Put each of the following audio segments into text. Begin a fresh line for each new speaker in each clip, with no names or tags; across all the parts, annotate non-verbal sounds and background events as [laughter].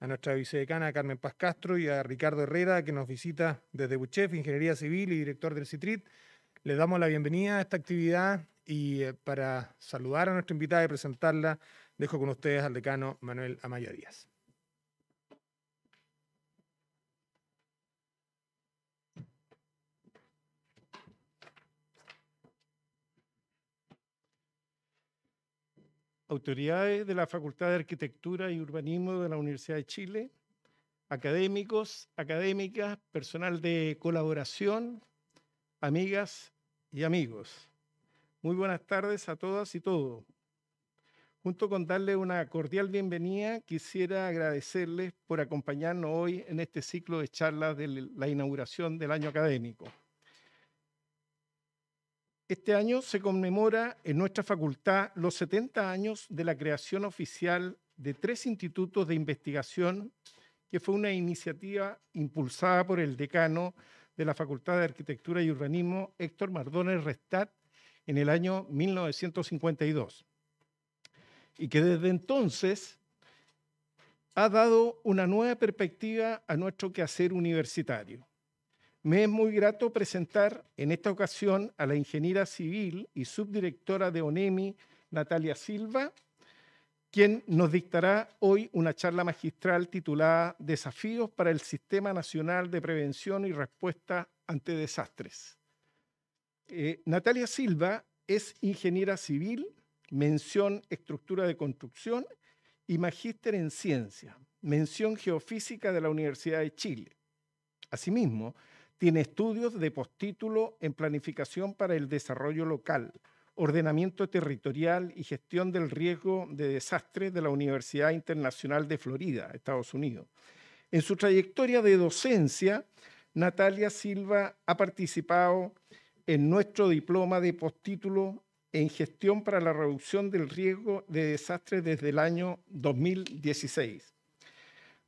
a nuestra vicedecana Carmen Paz Castro y a Ricardo Herrera, que nos visita desde Buchef, Ingeniería Civil y director del CITRIT. Les damos la bienvenida a esta actividad y eh, para saludar a nuestra invitada y presentarla, dejo con ustedes al decano Manuel Amaya Díaz.
autoridades de la Facultad de Arquitectura y Urbanismo de la Universidad de Chile, académicos, académicas, personal de colaboración, amigas y amigos. Muy buenas tardes a todas y todos. Junto con darle una cordial bienvenida, quisiera agradecerles por acompañarnos hoy en este ciclo de charlas de la inauguración del año académico. Este año se conmemora en nuestra facultad los 70 años de la creación oficial de tres institutos de investigación, que fue una iniciativa impulsada por el decano de la Facultad de Arquitectura y Urbanismo, Héctor Mardones Restat, en el año 1952. Y que desde entonces ha dado una nueva perspectiva a nuestro quehacer universitario. Me es muy grato presentar en esta ocasión a la ingeniera civil y subdirectora de ONEMI, Natalia Silva, quien nos dictará hoy una charla magistral titulada Desafíos para el Sistema Nacional de Prevención y Respuesta ante Desastres. Eh, Natalia Silva es ingeniera civil, mención estructura de construcción y magíster en ciencia, mención geofísica de la Universidad de Chile. Asimismo, tiene estudios de postítulo en planificación para el desarrollo local, ordenamiento territorial y gestión del riesgo de desastres de la Universidad Internacional de Florida, Estados Unidos. En su trayectoria de docencia, Natalia Silva ha participado en nuestro diploma de postítulo en gestión para la reducción del riesgo de desastres desde el año 2016.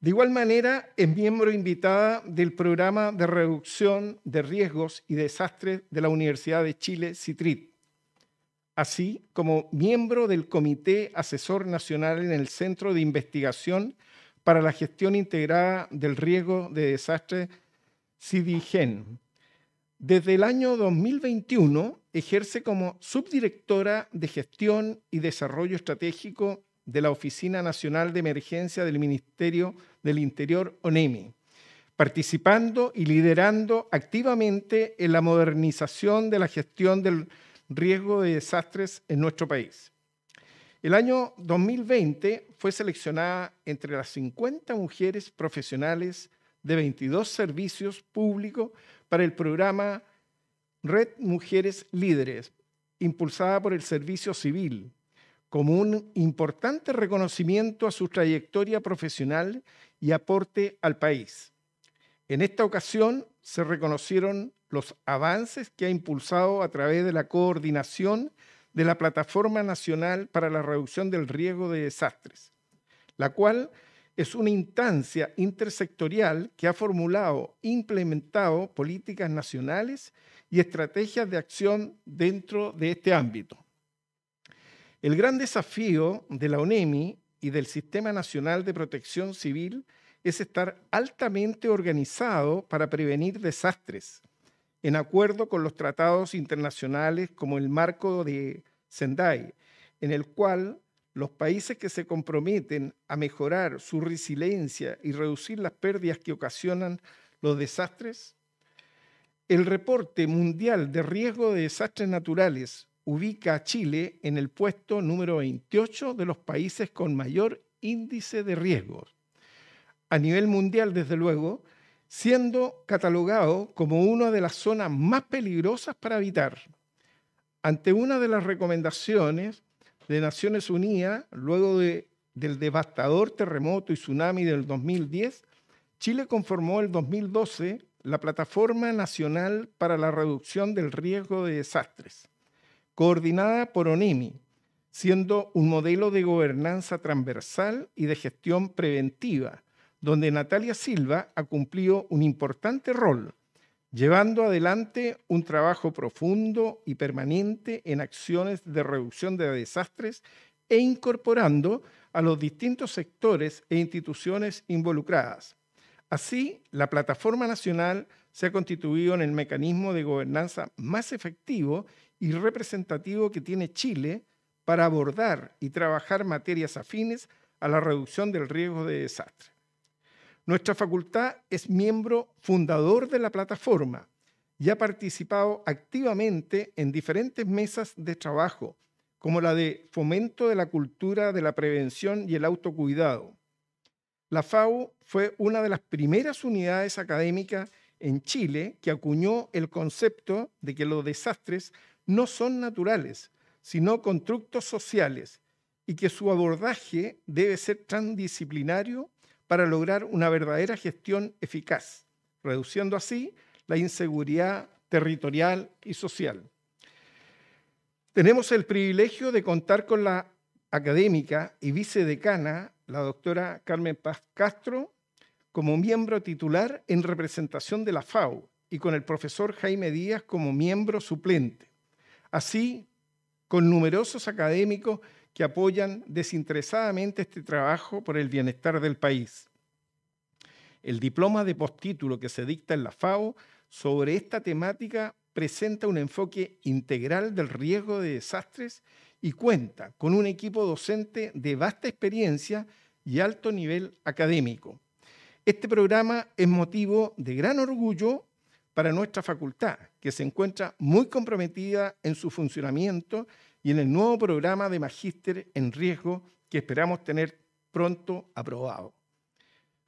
De igual manera, es miembro invitada del programa de reducción de riesgos y desastres de la Universidad de Chile, CITRIT, así como miembro del Comité Asesor Nacional en el Centro de Investigación para la Gestión Integrada del Riesgo de Desastres, CIDIGEN. Desde el año 2021 ejerce como subdirectora de Gestión y Desarrollo Estratégico de la Oficina Nacional de Emergencia del Ministerio del Interior, ONEMI, participando y liderando activamente en la modernización de la gestión del riesgo de desastres en nuestro país. El año 2020 fue seleccionada entre las 50 mujeres profesionales de 22 servicios públicos para el programa Red Mujeres Líderes, impulsada por el Servicio Civil, como un importante reconocimiento a su trayectoria profesional y aporte al país. En esta ocasión se reconocieron los avances que ha impulsado a través de la coordinación de la Plataforma Nacional para la Reducción del Riesgo de Desastres, la cual es una instancia intersectorial que ha formulado, implementado políticas nacionales y estrategias de acción dentro de este ámbito. El gran desafío de la UNEMI y del Sistema Nacional de Protección Civil es estar altamente organizado para prevenir desastres, en acuerdo con los tratados internacionales como el marco de Sendai, en el cual los países que se comprometen a mejorar su resiliencia y reducir las pérdidas que ocasionan los desastres, el reporte mundial de riesgo de desastres naturales ubica a Chile en el puesto número 28 de los países con mayor índice de riesgos. A nivel mundial, desde luego, siendo catalogado como una de las zonas más peligrosas para habitar. Ante una de las recomendaciones de Naciones Unidas, luego del devastador terremoto y tsunami del 2010, Chile conformó el 2012 la Plataforma Nacional para la Reducción del Riesgo de Desastres coordinada por ONEMI, siendo un modelo de gobernanza transversal y de gestión preventiva, donde Natalia Silva ha cumplido un importante rol, llevando adelante un trabajo profundo y permanente en acciones de reducción de desastres e incorporando a los distintos sectores e instituciones involucradas. Así, la plataforma nacional se ha constituido en el mecanismo de gobernanza más efectivo y representativo que tiene Chile para abordar y trabajar materias afines a la reducción del riesgo de desastre. Nuestra facultad es miembro fundador de la plataforma y ha participado activamente en diferentes mesas de trabajo, como la de fomento de la cultura de la prevención y el autocuidado. La FAU fue una de las primeras unidades académicas en Chile que acuñó el concepto de que los desastres no son naturales, sino constructos sociales, y que su abordaje debe ser transdisciplinario para lograr una verdadera gestión eficaz, reduciendo así la inseguridad territorial y social. Tenemos el privilegio de contar con la académica y vicedecana, la doctora Carmen Paz Castro, como miembro titular en representación de la FAO y con el profesor Jaime Díaz como miembro suplente así con numerosos académicos que apoyan desinteresadamente este trabajo por el bienestar del país. El diploma de postítulo que se dicta en la FAO sobre esta temática presenta un enfoque integral del riesgo de desastres y cuenta con un equipo docente de vasta experiencia y alto nivel académico. Este programa es motivo de gran orgullo para nuestra facultad, que se encuentra muy comprometida en su funcionamiento y en el nuevo programa de magíster en riesgo que esperamos tener pronto aprobado.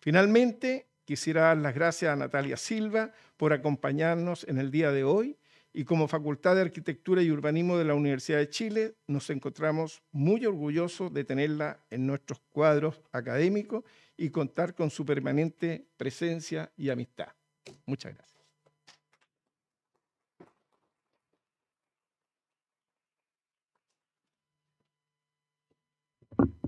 Finalmente, quisiera dar las gracias a Natalia Silva por acompañarnos en el día de hoy y como Facultad de Arquitectura y Urbanismo de la Universidad de Chile nos encontramos muy orgullosos de tenerla en nuestros cuadros académicos y contar con su permanente presencia y amistad. Muchas gracias.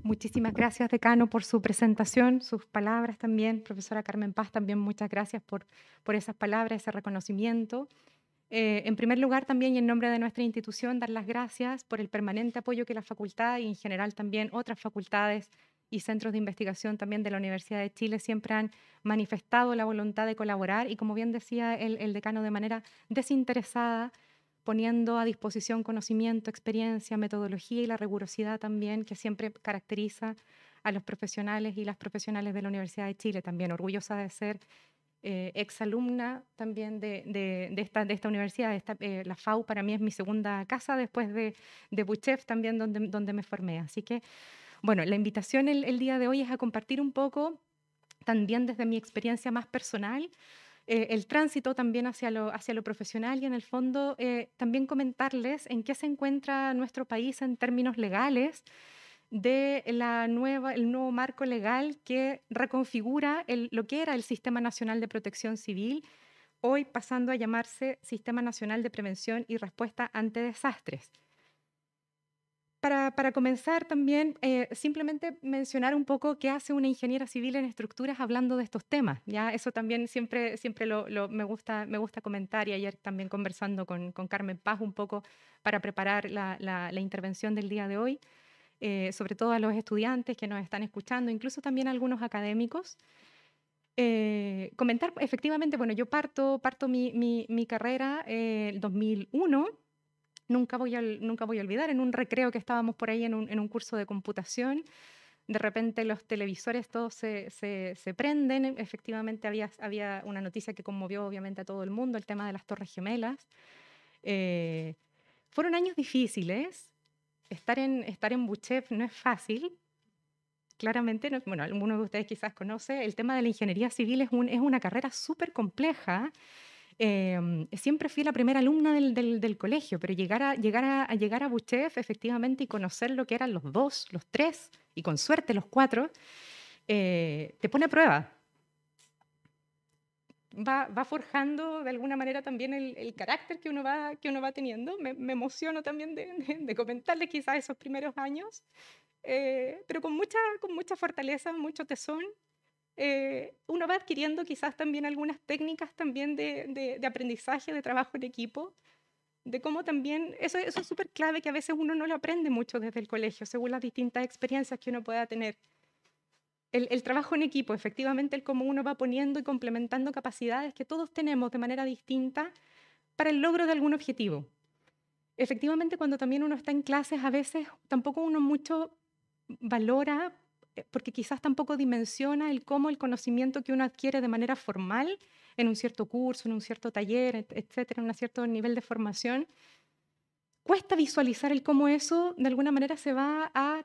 Muchísimas gracias, decano, por su presentación, sus palabras también. Profesora Carmen Paz, también muchas gracias por, por esas palabras, ese reconocimiento. Eh, en primer lugar, también en nombre de nuestra institución, dar las gracias por el permanente apoyo que la facultad y en general también otras facultades y centros de investigación también de la Universidad de Chile siempre han manifestado la voluntad de colaborar y como bien decía el decano de manera desinteresada poniendo a disposición conocimiento, experiencia, metodología y la rigurosidad también que siempre caracteriza a los profesionales y las profesionales de la Universidad de Chile. También orgullosa de ser ex eh, exalumna también de, esta, universidad. Eh, la FAU para mí es mi segunda casa después de, de también donde, me formé. Así que, bueno, la invitación el día de hoy es a compartir un poco también desde mi experiencia más personal eh, el tránsito también hacia lo, profesional y en el fondo eh, también comentarles en qué se encuentra nuestro país en términos legales de la nueva, el nuevo marco legal que reconfigura lo que era el Sistema Nacional de Protección Civil, hoy pasando a llamarse Sistema Nacional de Prevención y Respuesta ante Desastres para, comenzar también, eh, simplemente mencionar un poco qué hace una ingeniera civil en estructuras hablando de estos temas. ¿ya? Eso también siempre, siempre lo, me, gusta, me gusta comentar y ayer también conversando con, Carmen Paz un poco para preparar la, intervención del día de hoy, eh, sobre todo a los estudiantes que nos están escuchando, incluso también a algunos académicos. Eh, comentar, efectivamente, bueno, yo parto, parto mi, carrera en 2001 nunca voy a, nunca voy a olvidar, en un recreo que estábamos por ahí en un, en un curso de computación, de repente los televisores todos se, se, se, prenden, efectivamente había, había una noticia que conmovió obviamente a todo el mundo, el tema de las Torres Gemelas. Eh, fueron años difíciles, estar en, estar en no es fácil, claramente, bueno, alguno de ustedes quizás conoce, el tema de la ingeniería civil es, es una carrera súper compleja Em, siempre fui la primera alumna del, colegio, pero llegar a, llegar a, llegar a efectivamente y conocer lo que eran los dos, los tres y con suerte los cuatro, eh, te pone a prueba. Va, forjando de alguna manera también el, carácter que uno va, que uno va teniendo. Me, emociono también de, comentarle comentarles quizás esos primeros años, eh, pero con mucha, con mucha fortaleza, mucho tesón eh, uno va adquiriendo quizás también algunas técnicas también de, aprendizaje, de trabajo en equipo, de cómo también, eso, eso es súper clave que a veces uno no lo aprende mucho desde el colegio, según las distintas experiencias que uno pueda tener. El, el, trabajo en equipo, efectivamente, el cómo uno va poniendo y complementando capacidades que todos tenemos de manera distinta para el logro de algún objetivo. Efectivamente, cuando también uno está en clases, a veces tampoco uno mucho valora eh, porque quizás tampoco dimensiona el cómo el conocimiento que uno adquiere de manera formal en un cierto curso, en un cierto taller, etcétera, en un cierto nivel de formación, cuesta visualizar el cómo eso de alguna manera se va a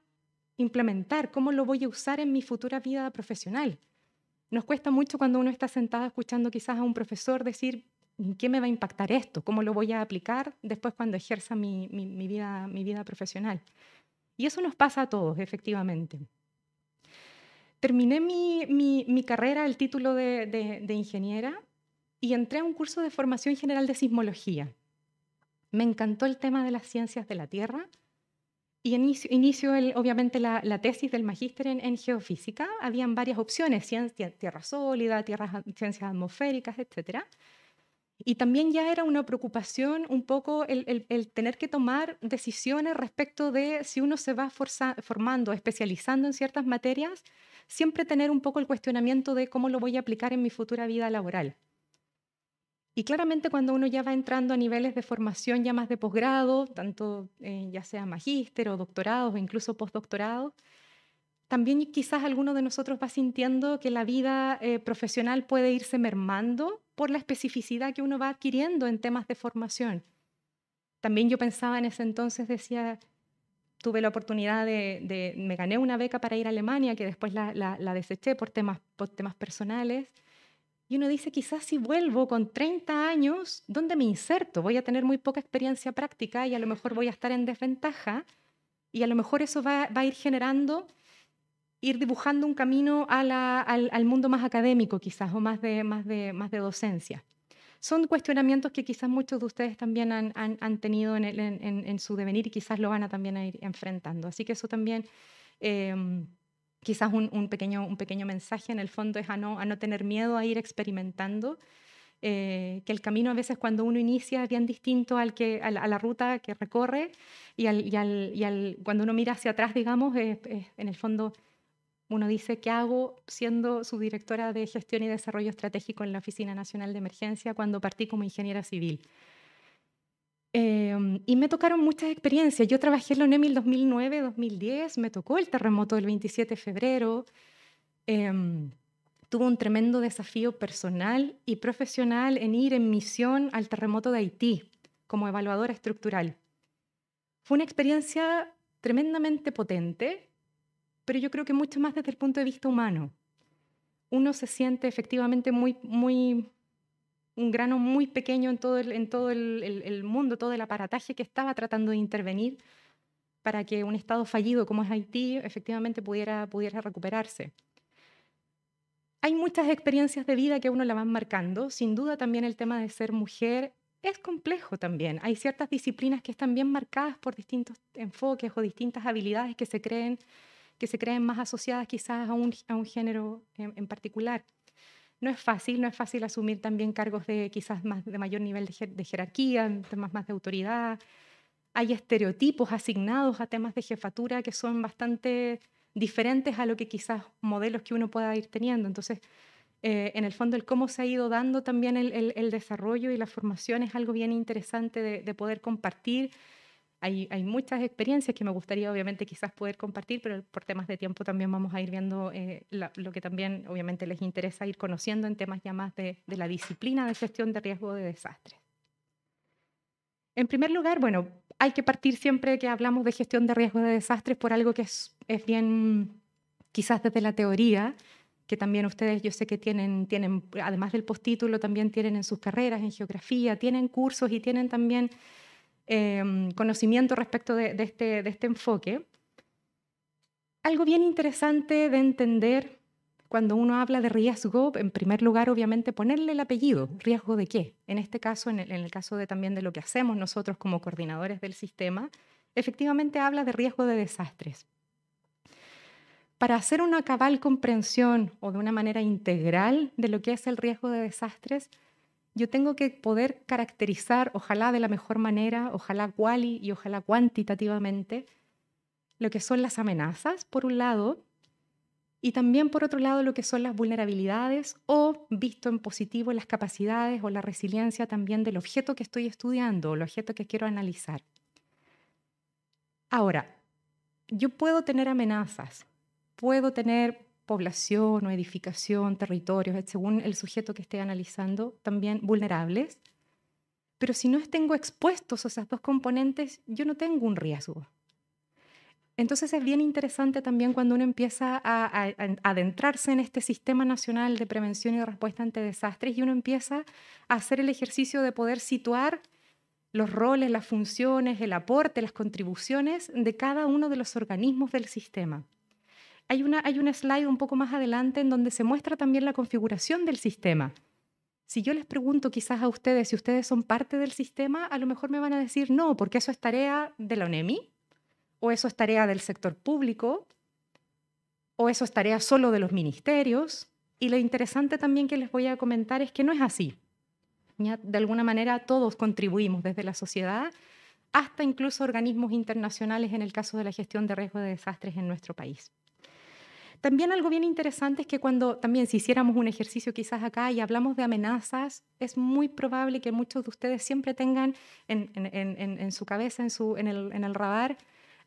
implementar, cómo lo voy a usar en mi futura vida profesional. Nos cuesta mucho cuando uno está sentado escuchando quizás a un profesor decir, qué me va a impactar esto? ¿Cómo lo voy a aplicar después cuando ejerza mi vida profesional? Y eso nos pasa a todos, efectivamente terminé mi, carrera, el título de, ingeniera, y entré a un curso de formación general de sismología. Me encantó el tema de las ciencias de la Tierra. Y inicio, obviamente la, tesis del magíster en, geofísica. Habían varias opciones, ciencia, tierra sólida, ciencias atmosféricas, etc. Y también ya era una preocupación un poco el, tener que tomar decisiones respecto de si uno se va formando, especializando en ciertas materias, siempre tener un poco el cuestionamiento de cómo lo voy a aplicar en mi futura vida laboral. Y claramente cuando uno ya va entrando a niveles de formación ya más de posgrado, tanto eh, ya sea magíster o doctorado o incluso postdoctorado, también quizás alguno de nosotros va sintiendo que la vida eh, profesional puede irse mermando por la especificidad que uno va adquiriendo en temas de formación. También yo pensaba en ese entonces, decía, tuve la oportunidad de, me gané una beca para ir a Alemania, que después la, deseché por temas, por temas personales. Y uno dice, quizás si vuelvo con 30 años, ¿dónde me inserto? Voy a tener muy poca experiencia práctica y a lo mejor voy a estar en desventaja y a lo mejor eso va, va a ir generando, ir dibujando un camino al, al, mundo más académico quizás o más de, más de, más de docencia son cuestionamientos que quizás muchos de ustedes también han, tenido en, su devenir y quizás lo van a también ir enfrentando. Así que eso también... Em, quizás un, pequeño, mensaje en el fondo es a no, tener miedo a ir experimentando, eh, que el camino a veces cuando uno inicia es bien distinto al que, a, la, ruta que recorre y, cuando uno mira hacia atrás, digamos, en el fondo uno dice, ¿qué hago siendo su directora de Gestión y Desarrollo Estratégico en la Oficina Nacional de Emergencia cuando partí como ingeniera civil? Em, y me tocaron muchas experiencias. Yo trabajé en la UNEMI el 2009, 2010, me tocó el terremoto del 27 de febrero. Tuvo em, tuve un tremendo desafío personal y profesional en ir en misión al terremoto de Haití como evaluadora estructural. Fue una experiencia tremendamente potente pero yo creo que mucho más desde el punto de vista humano. Uno se siente efectivamente muy, muy, un grano muy pequeño en todo el, en todo el, mundo, todo el aparataje que estaba tratando de intervenir para que un Estado fallido como es Haití efectivamente pudiera, pudiera recuperarse. Hay muchas experiencias de vida que a uno la van marcando. Sin duda también el tema de ser mujer es complejo también. Hay ciertas disciplinas que están bien marcadas por distintos enfoques o distintas habilidades que se creen que se creen más asociadas quizás a un, a un género en, particular. No es fácil, no es fácil asumir también cargos de quizás más, de mayor nivel de, jerarquía, temas más de autoridad. Hay estereotipos asignados a temas de jefatura que son bastante diferentes a lo que quizás modelos que uno pueda ir teniendo. Entonces, eh, en el fondo, el cómo se ha ido dando también el, el, el desarrollo y la formación es algo bien interesante de, de poder compartir hay, muchas experiencias que me gustaría obviamente quizás poder compartir, pero por temas de tiempo también vamos a ir viendo eh, lo que también obviamente les interesa ir conociendo en temas ya más de, la disciplina de gestión de riesgo de desastres. En primer lugar, bueno, hay que partir siempre que hablamos de gestión de riesgo de desastres por algo que es, es bien quizás desde la teoría, que también ustedes yo sé que tienen, tienen, además del postítulo, también tienen en sus carreras, en geografía, tienen cursos y tienen también Em, conocimiento respecto este, de, este, enfoque, algo bien interesante de entender cuando uno habla de riesgo, en primer lugar, obviamente, ponerle el apellido. ¿Riesgo de qué? En este caso, en el, en el caso de, también de lo que hacemos nosotros como coordinadores del sistema, efectivamente habla de riesgo de desastres. Para hacer una cabal comprensión o de una manera integral de lo que es el riesgo de desastres, yo tengo que poder caracterizar, ojalá de la mejor manera, ojalá cuali y ojalá cuantitativamente, lo que son las amenazas, por un lado, y también, por otro lado, lo que son las vulnerabilidades o, visto en positivo, las capacidades o la resiliencia también del objeto que estoy estudiando o el objeto que quiero analizar. Ahora, yo puedo tener amenazas, puedo tener población o edificación, territorios, eh, según el sujeto que esté analizando, también vulnerables. Pero si no tengo expuestos a esas dos componentes, yo no tengo un riesgo. Entonces es bien interesante también cuando uno empieza a, adentrarse en este sistema nacional de prevención y respuesta ante desastres y uno empieza a hacer el ejercicio de poder situar los roles, las funciones, el aporte, las contribuciones de cada uno de los organismos del sistema hay una, hay una slide un poco más adelante en donde se muestra también la configuración del sistema. Si yo les pregunto quizás a ustedes si ustedes son parte del sistema, a lo mejor me van a decir no, porque eso es tarea de la ONEMI, o eso es tarea del sector público, o eso es tarea solo de los ministerios. Y lo interesante también que les voy a comentar es que no es así. de alguna manera todos contribuimos desde la sociedad hasta incluso organismos internacionales en el caso de la gestión de riesgo de desastres en nuestro país. También algo bien interesante es que cuando también si hiciéramos un ejercicio quizás acá y hablamos de amenazas, es muy probable que muchos de ustedes siempre tengan en, su cabeza, en, su, el, en el radar,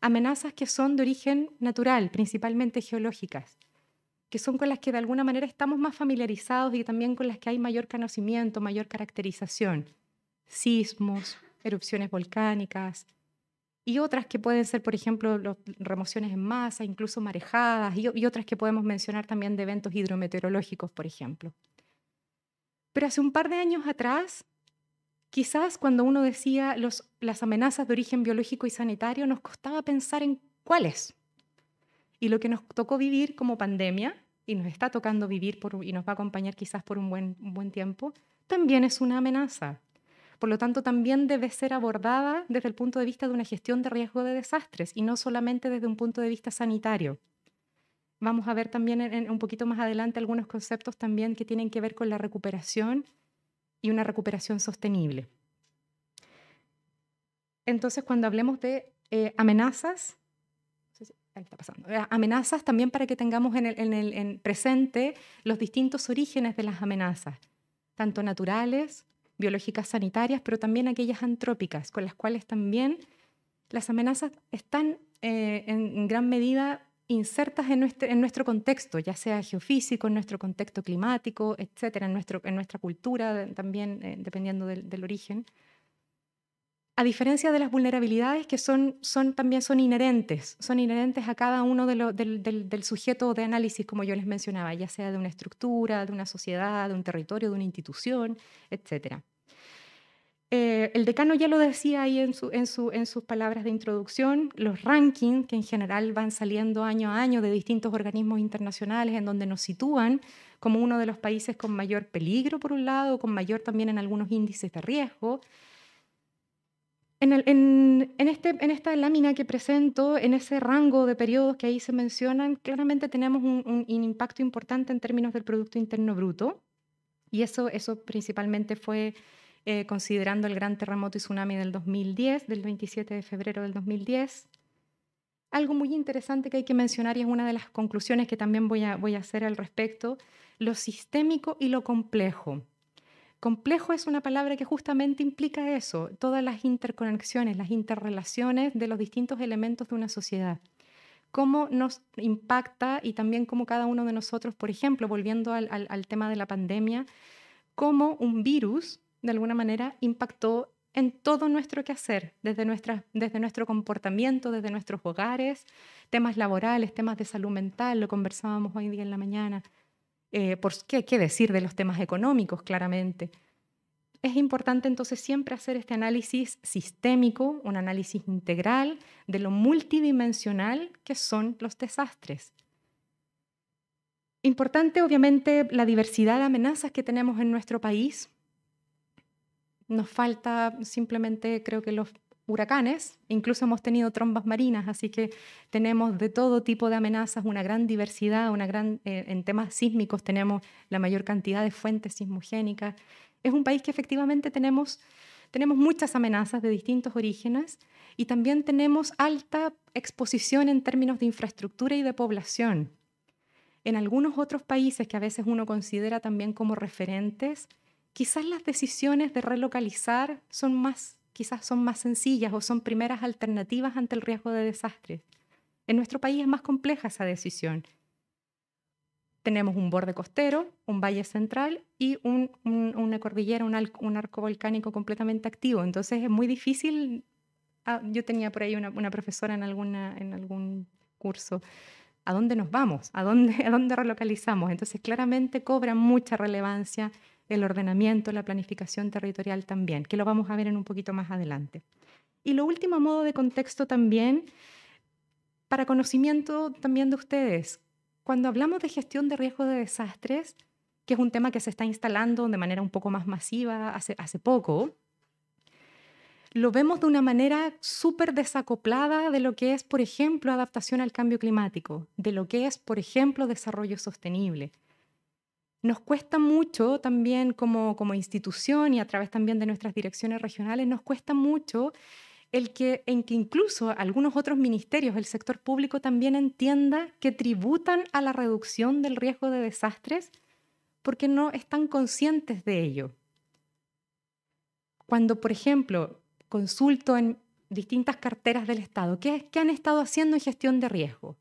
amenazas que son de origen natural, principalmente geológicas, que son con las que de alguna manera estamos más familiarizados y también con las que hay mayor conocimiento, mayor caracterización. Sismos, erupciones volcánicas, y otras que pueden ser, por ejemplo, remociones en masa, incluso marejadas, y, otras que podemos mencionar también de eventos hidrometeorológicos, por ejemplo. Pero hace un par de años atrás, quizás cuando uno decía las amenazas de origen biológico y sanitario, nos costaba pensar en cuáles. Y lo que nos tocó vivir como pandemia, y nos está tocando vivir y nos va a acompañar quizás por un buen tiempo, también es una amenaza. Por lo tanto, también debe ser abordada desde el punto de vista de una gestión de riesgo de desastres y no solamente desde un punto de vista sanitario. Vamos a ver también un poquito más adelante algunos conceptos también que tienen que ver con la recuperación y una recuperación sostenible. Entonces, cuando hablemos de eh, amenazas, eh, Amenazas también para que tengamos en, el, presente los distintos orígenes de las amenazas, tanto naturales biológicas sanitarias, pero también aquellas antrópicas, con las cuales también las amenazas están eh, en gran medida insertas en nuestro, contexto, ya sea geofísico, en nuestro contexto climático, etcétera, en, nuestra cultura también, eh, dependiendo del origen a diferencia de las vulnerabilidades que son, también son inherentes, son inherentes a cada uno del, sujeto de análisis, como yo les mencionaba, ya sea de una estructura, de una sociedad, de un territorio, de una institución, etc. Eh, el decano ya lo decía ahí en, su, en, su, en sus palabras de introducción, los rankings, que en general van saliendo año a año de distintos organismos internacionales en donde nos sitúan como uno de los países con mayor peligro, por un lado, con mayor también en algunos índices de riesgo, este, en, esta lámina que presento, en ese rango de periodos que ahí se mencionan, claramente tenemos un, impacto importante en términos del Producto Interno Bruto. Y eso, eso principalmente fue eh, considerando el gran terremoto y tsunami del 2010, del 27 de febrero del 2010. Algo muy interesante que hay que mencionar y es una de las conclusiones que también voy a hacer al respecto, lo sistémico y lo complejo. Complejo es una palabra que justamente implica eso, todas las interconexiones, las interrelaciones de los distintos elementos de una sociedad. Cómo nos impacta y también cómo cada uno de nosotros, por ejemplo, volviendo al, tema de la pandemia, cómo un virus, de alguna manera, impactó en todo nuestro quehacer, desde, desde nuestro comportamiento, desde nuestros hogares, temas laborales, temas de salud mental, lo conversábamos hoy día en la mañana, eh, por qué, qué decir de los temas económicos, claramente. Es importante entonces siempre hacer este análisis sistémico, un análisis integral de lo multidimensional que son los desastres. Importante, obviamente, la diversidad de amenazas que tenemos en nuestro país. Nos falta simplemente, creo que los huracanes, incluso hemos tenido trombas marinas, así que tenemos de todo tipo de amenazas, una gran diversidad, una gran, eh, en temas sísmicos tenemos la mayor cantidad de fuentes sismogénicas. Es un país que efectivamente tenemos, tenemos muchas amenazas de distintos orígenes y también tenemos alta exposición en términos de infraestructura y de población. En algunos otros países que a veces uno considera también como referentes, quizás las decisiones de relocalizar son más quizás son más sencillas o son primeras alternativas ante el riesgo de desastres. En nuestro país es más compleja esa decisión. Tenemos un borde costero, un valle central y una cordillera, un, arco volcánico completamente activo. Entonces es muy difícil. Ah, yo tenía por ahí una, profesora en, alguna, en algún curso ¿a dónde nos vamos? ¿A dónde, [laughs] ¿A dónde relocalizamos? Entonces, claramente cobra mucha relevancia el ordenamiento, la planificación territorial también, que lo vamos a ver en un poquito más adelante. Y lo último, modo de contexto también, para conocimiento también de ustedes, cuando hablamos de gestión de riesgo de desastres, que es un tema que se está instalando de manera un poco más masiva hace, hace poco, lo vemos de una manera súper desacoplada de lo que es, por ejemplo, adaptación al cambio climático, de lo que es, por ejemplo, desarrollo sostenible, nos cuesta mucho también como, institución y a través también de nuestras direcciones regionales, nos cuesta mucho el que, en que incluso algunos otros ministerios del sector público también entienda que tributan a la reducción del riesgo de desastres porque no están conscientes de ello. Cuando, por ejemplo, consulto en distintas carteras del Estado, qué han estado haciendo en gestión de riesgo?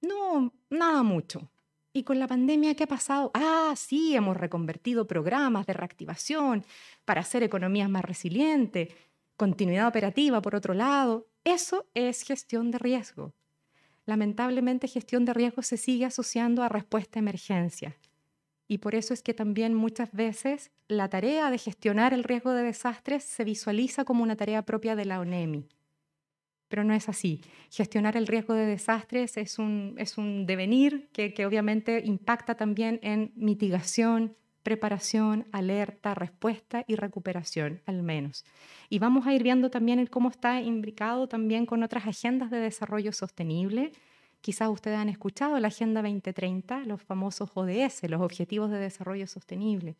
No, nada mucho. ¿Y con la pandemia qué ha pasado? Ah, sí, hemos reconvertido programas de reactivación para hacer economías más resilientes, continuidad operativa por otro lado. Eso es gestión de riesgo. Lamentablemente, gestión de riesgo se sigue asociando a respuesta a emergencia. Y por eso es que también muchas veces la tarea de gestionar el riesgo de desastres se visualiza como una tarea propia de la ONEMI pero no es así. Gestionar el riesgo de desastres es un, es un devenir que, obviamente impacta también en mitigación, preparación, alerta, respuesta y recuperación, al menos. Y vamos a ir viendo también cómo está imbricado también con otras agendas de desarrollo sostenible. Quizás ustedes han escuchado la Agenda 2030, los famosos ODS, los Objetivos de Desarrollo Sostenible.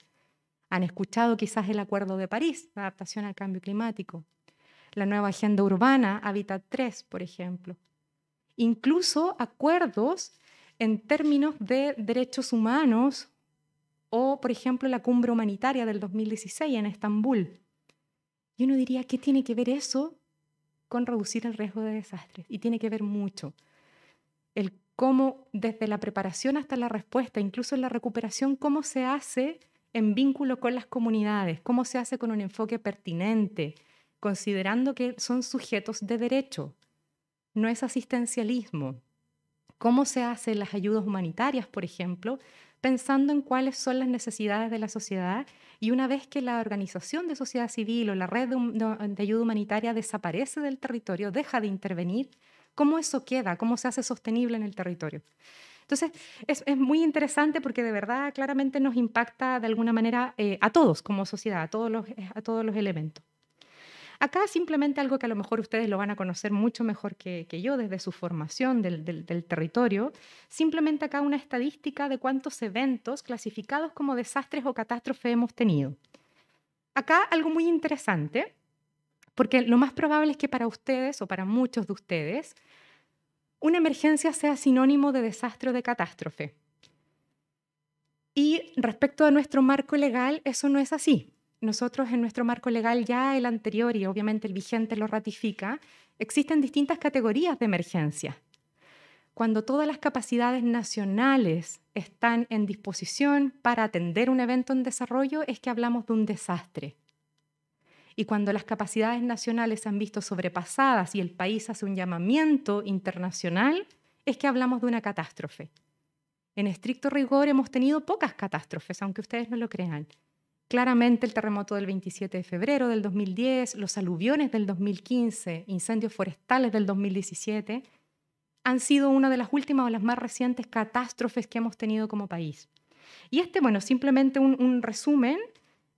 Han escuchado quizás el Acuerdo de París, la adaptación al cambio climático la nueva agenda urbana, Hábitat 3, por ejemplo. Incluso acuerdos en términos de derechos humanos o, por ejemplo, la cumbre humanitaria del 2016 en Estambul. Y uno diría, ¿qué tiene que ver eso con reducir el riesgo de desastres? Y tiene que ver mucho. El cómo, desde la preparación hasta la respuesta, incluso en la recuperación, cómo se hace en vínculo con las comunidades, cómo se hace con un enfoque pertinente, considerando que son sujetos de derecho. No es asistencialismo. ¿Cómo se hacen las ayudas humanitarias, por ejemplo? Pensando en cuáles son las necesidades de la sociedad y una vez que la organización de sociedad civil o la red de, ayuda humanitaria desaparece del territorio, deja de intervenir, ¿cómo eso queda? ¿Cómo se hace sostenible en el territorio? Entonces, es, muy interesante porque de verdad claramente nos impacta de alguna manera eh, a todos como sociedad, a todos los elementos. Acá simplemente algo que a lo mejor ustedes lo van a conocer mucho mejor que, yo desde su formación del, territorio, simplemente acá una estadística de cuántos eventos clasificados como desastres o catástrofes hemos tenido. Acá algo muy interesante, porque lo más probable es que para ustedes o para muchos de ustedes, una emergencia sea sinónimo de desastre o de catástrofe. Y respecto a nuestro marco legal, eso no es así nosotros en nuestro marco legal, ya el anterior y obviamente el vigente lo ratifica, existen distintas categorías de emergencia. Cuando todas las capacidades nacionales están en disposición para atender un evento en desarrollo, es que hablamos de un desastre. Y cuando las capacidades nacionales se han visto sobrepasadas y el país hace un llamamiento internacional, es que hablamos de una catástrofe. En estricto rigor hemos tenido pocas catástrofes, aunque ustedes no lo crean. Claramente el terremoto del 27 de febrero del 2010, los aluviones del 2015, incendios forestales del 2017, han sido una de las últimas o las más recientes catástrofes que hemos tenido como país. Y este, bueno, simplemente un, resumen.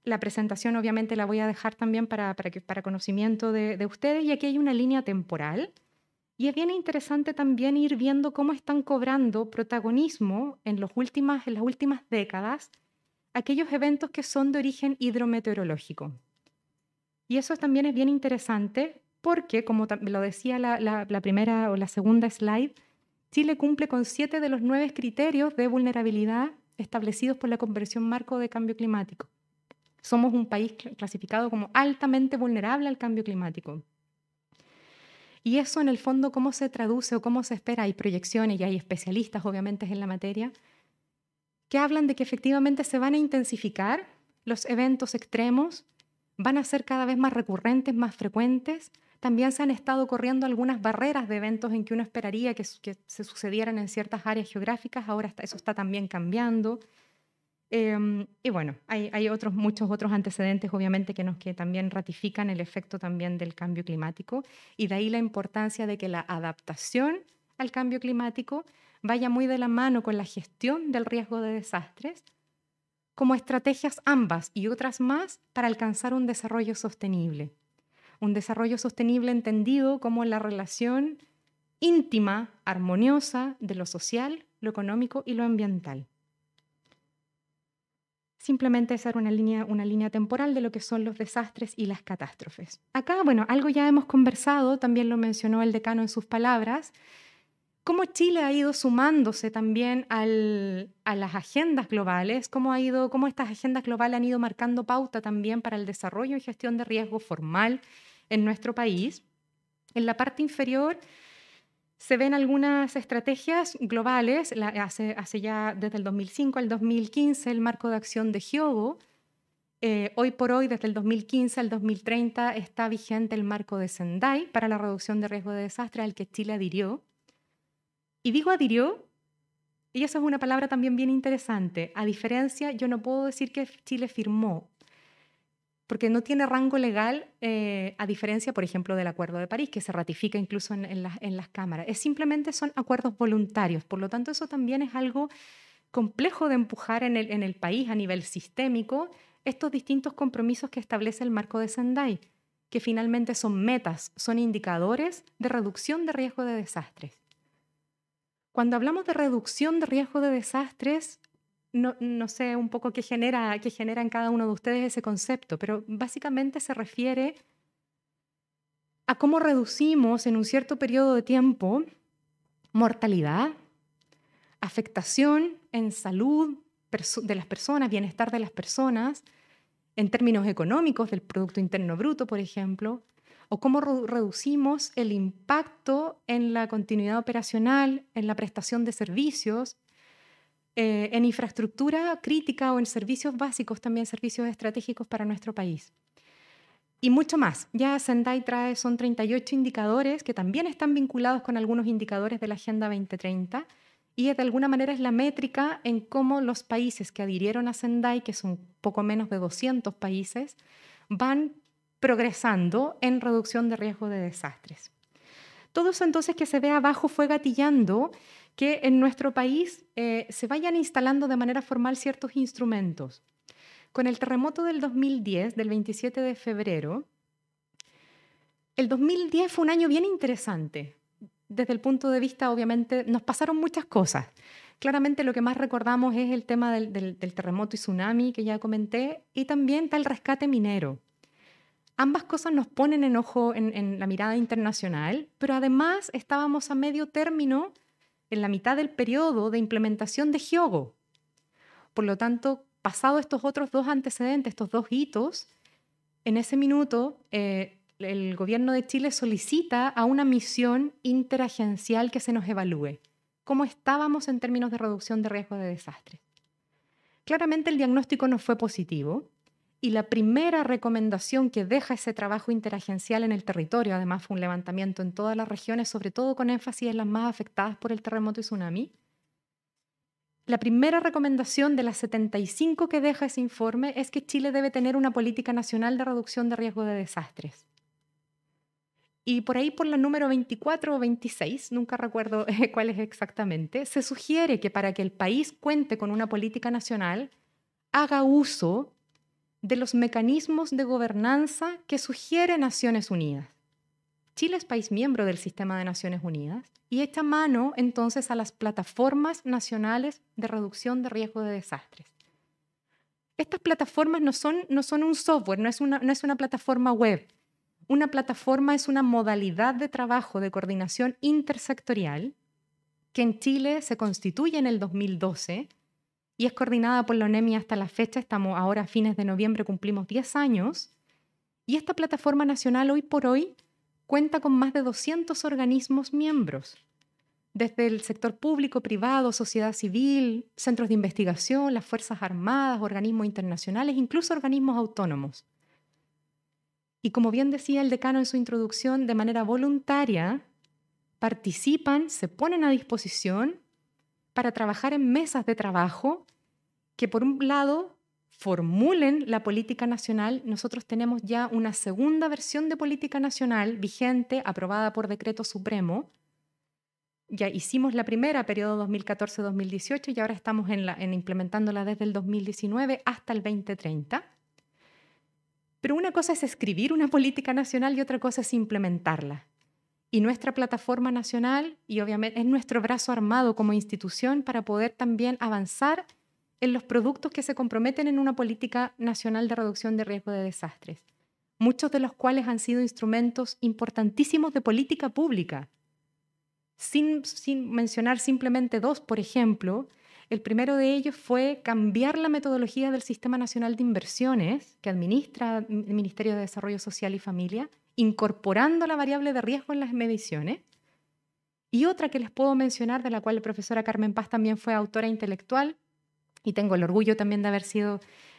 La presentación obviamente la voy a dejar también para, conocimiento de, ustedes y aquí hay una línea temporal. Y es bien interesante también ir viendo cómo están cobrando protagonismo en, últimas, en las últimas décadas aquellos eventos que son de origen hidrometeorológico. Y eso también es bien interesante porque, como lo decía la, primera o la segunda slide, Chile cumple con siete de los nueve criterios de vulnerabilidad establecidos por la Conversión Marco de Cambio Climático. Somos un país clasificado como altamente vulnerable al cambio climático. Y eso en el fondo, ¿cómo se traduce o cómo se espera? Hay proyecciones y hay especialistas, obviamente, en la materia, que hablan de que efectivamente se van a intensificar los eventos extremos, van a ser cada vez más recurrentes, más frecuentes. También se han estado corriendo algunas barreras de eventos en que uno esperaría que, se sucedieran en ciertas áreas geográficas, ahora eso está también cambiando. Em, y bueno, hay, hay, otros, muchos otros antecedentes, obviamente, que, nos, que también ratifican el efecto también del cambio climático y de ahí la importancia de que la adaptación al cambio climático vaya muy de la mano con la gestión del riesgo de desastres, como estrategias ambas y otras más para alcanzar un desarrollo sostenible. Un desarrollo sostenible entendido como la relación íntima, armoniosa de lo social, lo económico y lo ambiental. Simplemente esa una línea, una línea temporal de lo que son los desastres y las catástrofes. Acá, bueno, algo ya hemos conversado, también lo mencionó el decano en sus palabras, cómo Chile ha ido sumándose también a las agendas globales, cómo, ha ido, cómo estas agendas globales han ido marcando pauta también para el desarrollo y gestión de riesgo formal en nuestro país. En la parte inferior se ven algunas estrategias globales, hace, ya desde el 2005 al 2015 el marco de acción de Hyogo. Eh, hoy por hoy, desde el 2015 al 2030, está vigente el marco de Sendai para la reducción de riesgo de desastre al que Chile adhirió. Y digo adhirió, y esa es una palabra también bien interesante. A diferencia, yo no puedo decir que Chile firmó, porque no tiene rango legal, eh, a diferencia, por ejemplo, del Acuerdo de París, que se ratifica incluso en, las, en las cámaras. Es simplemente son acuerdos voluntarios, por lo tanto, eso también es algo complejo de empujar en el, en el país a nivel sistémico estos distintos compromisos que establece el marco de Sendai, que finalmente son metas, son indicadores de reducción de riesgo de desastres. Cuando hablamos de reducción de riesgo de desastres, no, sé un poco qué genera, qué genera en cada uno de ustedes ese concepto, pero básicamente se refiere a cómo reducimos en un cierto periodo de tiempo mortalidad, afectación en salud de las personas, bienestar de las personas, en términos económicos del Producto Interno Bruto, por ejemplo, o cómo reducimos el impacto en la continuidad operacional, en la prestación de servicios, eh, en infraestructura crítica o en servicios básicos, también servicios estratégicos para nuestro país. Y mucho más. Ya Sendai trae, son 38 indicadores que también están vinculados con algunos indicadores de la Agenda 2030 y de alguna manera es la métrica en cómo los países que adhirieron a Sendai, que son poco menos de 200 países, van progresando en reducción de riesgo de desastres. Todo eso entonces que se ve abajo fue gatillando que en nuestro país eh, se vayan instalando de manera formal ciertos instrumentos. Con el terremoto del 2010, del 27 de febrero, el 2010 fue un año bien interesante. Desde el punto de vista, obviamente, nos pasaron muchas cosas. Claramente lo que más recordamos es el tema del, del terremoto y tsunami que ya comenté, y también está el rescate minero ambas cosas nos ponen en ojo en, la mirada internacional, pero además estábamos a medio término en la mitad del periodo de implementación de Hyogo. Por lo tanto, pasado estos otros dos antecedentes, estos dos hitos, en ese minuto eh, el gobierno de Chile solicita a una misión interagencial que se nos evalúe. ¿Cómo estábamos en términos de reducción de riesgo de desastres? Claramente el diagnóstico no fue positivo y la primera recomendación que deja ese trabajo interagencial en el territorio, además fue un levantamiento en todas las regiones, sobre todo con énfasis en las más afectadas por el terremoto y tsunami, la primera recomendación de las 75 que deja ese informe es que Chile debe tener una política nacional de reducción de riesgo de desastres. Y por ahí, por la número 24 o 26, nunca recuerdo [laughs] cuál es exactamente, se sugiere que para que el país cuente con una política nacional, haga uso de los mecanismos de gobernanza que sugiere Naciones Unidas. Chile es país miembro del sistema de Naciones Unidas y echa mano entonces a las plataformas nacionales de reducción de riesgo de desastres. Estas plataformas no son, no son un software, no es una, no es una plataforma web. Una plataforma es una modalidad de trabajo de coordinación intersectorial que en Chile se constituye en el 2012 y es coordinada por la ONEMI hasta la fecha. Estamos ahora a fines de noviembre, cumplimos 10 años. Y esta plataforma nacional hoy por hoy cuenta con más de 200 organismos miembros, desde el sector público, privado, sociedad civil, centros de investigación, las Fuerzas Armadas, organismos internacionales, incluso organismos autónomos. Y como bien decía el decano en su introducción, de manera voluntaria participan, se ponen a disposición para trabajar en mesas de trabajo que, por un lado, formulen la política nacional. Nosotros tenemos ya una segunda versión de política nacional vigente, aprobada por decreto supremo. Ya hicimos la primera, periodo 2014-2018, y ahora estamos en, la, en implementándola desde el 2019 hasta el 2030. Pero una cosa es escribir una política nacional y otra cosa es implementarla. Y nuestra plataforma nacional, y obviamente es nuestro brazo armado como institución para poder también avanzar en los productos que se comprometen en una política nacional de reducción de riesgo de desastres, muchos de los cuales han sido instrumentos importantísimos de política pública. Sin, sin mencionar simplemente dos, por ejemplo, el primero de ellos fue cambiar la metodología del Sistema Nacional de Inversiones que administra el Ministerio de Desarrollo Social y Familia incorporando la variable de riesgo en las mediciones. Y otra que les puedo mencionar, de la cual la profesora Carmen Paz también fue autora intelectual, y tengo el orgullo también de haber, sido,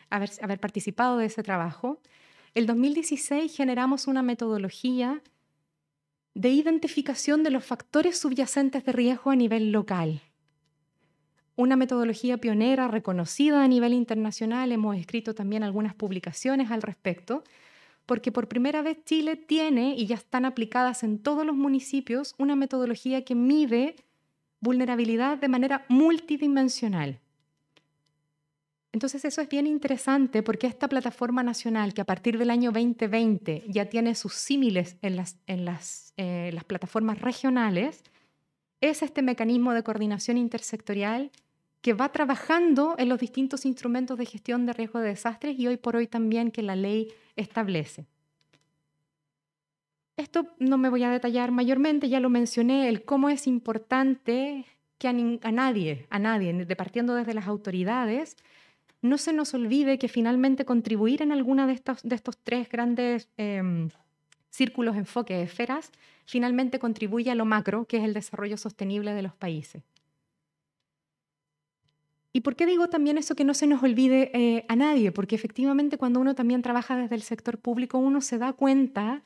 haber participado de ese trabajo, el 2016 generamos una metodología de identificación de los factores subyacentes de riesgo a nivel local. Una metodología pionera reconocida a nivel internacional, hemos escrito también algunas publicaciones al respecto, porque por primera vez Chile tiene, y ya están aplicadas en todos los municipios, una metodología que mide vulnerabilidad de manera multidimensional. Entonces eso es bien interesante porque esta plataforma nacional que a partir del año 2020 ya tiene sus símiles en las, en las, eh, las plataformas regionales, es este mecanismo de coordinación intersectorial que va trabajando en los distintos instrumentos de gestión de riesgo de desastres y hoy por hoy también que la ley establece. Esto no me voy a detallar mayormente, ya lo mencioné, el cómo es importante que a, nadie, a nadie, departiendo desde las autoridades, no se nos olvide que finalmente contribuir en alguna de estos, de estos tres grandes em, círculos, enfoques, esferas, finalmente contribuye a lo macro, que es el desarrollo sostenible de los países. ¿Y por qué digo también eso que no se nos olvide eh, a nadie? Porque efectivamente cuando uno también trabaja desde el sector público, uno se da cuenta